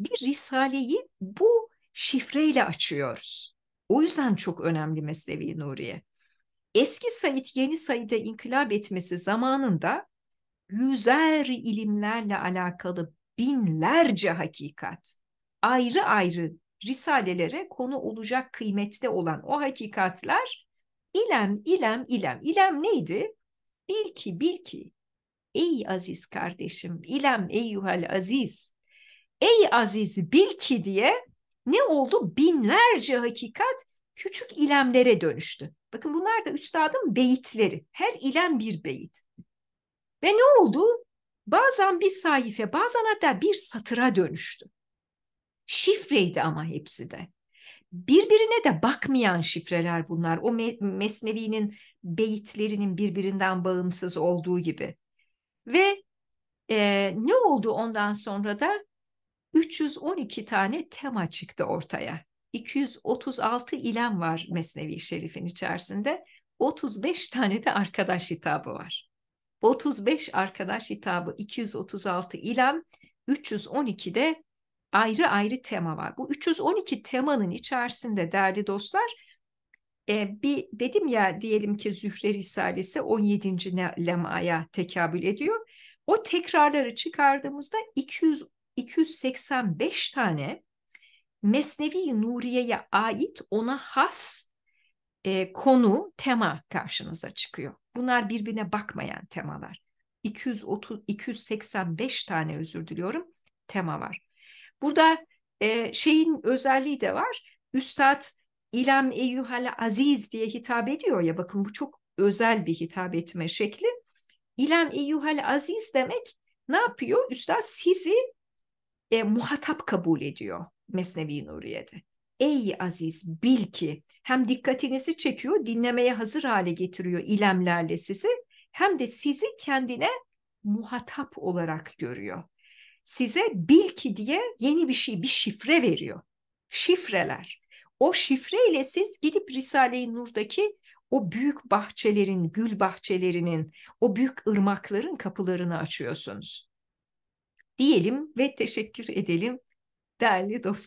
Speaker 1: Bir risaleyi bu şifreyle açıyoruz. O yüzden çok önemli Meslevi Nuriye. Eski Said yeni Said'e inkılap etmesi zamanında güzel ilimlerle alakalı binlerce hakikat ayrı ayrı risalelere konu olacak kıymette olan o hakikatler ilem ilem ilem. İlem neydi? Bil ki bil ki ey aziz kardeşim ilem eyyuhel aziz ey aziz bil ki diye ne oldu? Binlerce hakikat küçük ilemlere dönüştü. Bakın bunlar da üstadın beyitleri. Her ilem bir beyit. Ve ne oldu? Bazen bir sayfa, bazen hatta bir satıra dönüştü. Şifreydi ama hepsi de. Birbirine de bakmayan şifreler bunlar. O me Mesnevi'nin beyitlerinin birbirinden bağımsız olduğu gibi. Ve e, ne oldu ondan sonra da 312 tane tema çıktı ortaya. 236 ilan var Mesnevi Şerif'in içerisinde. 35 tane de arkadaş hitabı var. 35 arkadaş hitabı, 236 ilan, de ayrı ayrı tema var. Bu 312 temanın içerisinde değerli dostlar e, bir dedim ya diyelim ki Zühre Risalesi 17. lemaya tekabül ediyor. O tekrarları çıkardığımızda 200 285 tane Mesnevi Nuriye'ye ait ona has e, konu, tema karşınıza çıkıyor. Bunlar birbirine bakmayan temalar. 230, 285 tane özür diliyorum tema var. Burada e, şeyin özelliği de var. Üstad İlam Eyyuhal Aziz diye hitap ediyor ya bakın bu çok özel bir hitap etme şekli. İlam Eyyuhal Aziz demek ne yapıyor? Üstad sizi e, muhatap kabul ediyor. Mesnevi Nuriye'de. Ey aziz bil ki hem dikkatinizi çekiyor, dinlemeye hazır hale getiriyor ilemlerle sizi hem de sizi kendine muhatap olarak görüyor. Size bil ki diye yeni bir şey, bir şifre veriyor. Şifreler. O şifreyle siz gidip Risale-i Nur'daki o büyük bahçelerin, gül bahçelerinin, o büyük ırmakların kapılarını açıyorsunuz. Diyelim ve teşekkür edelim Да, литовство.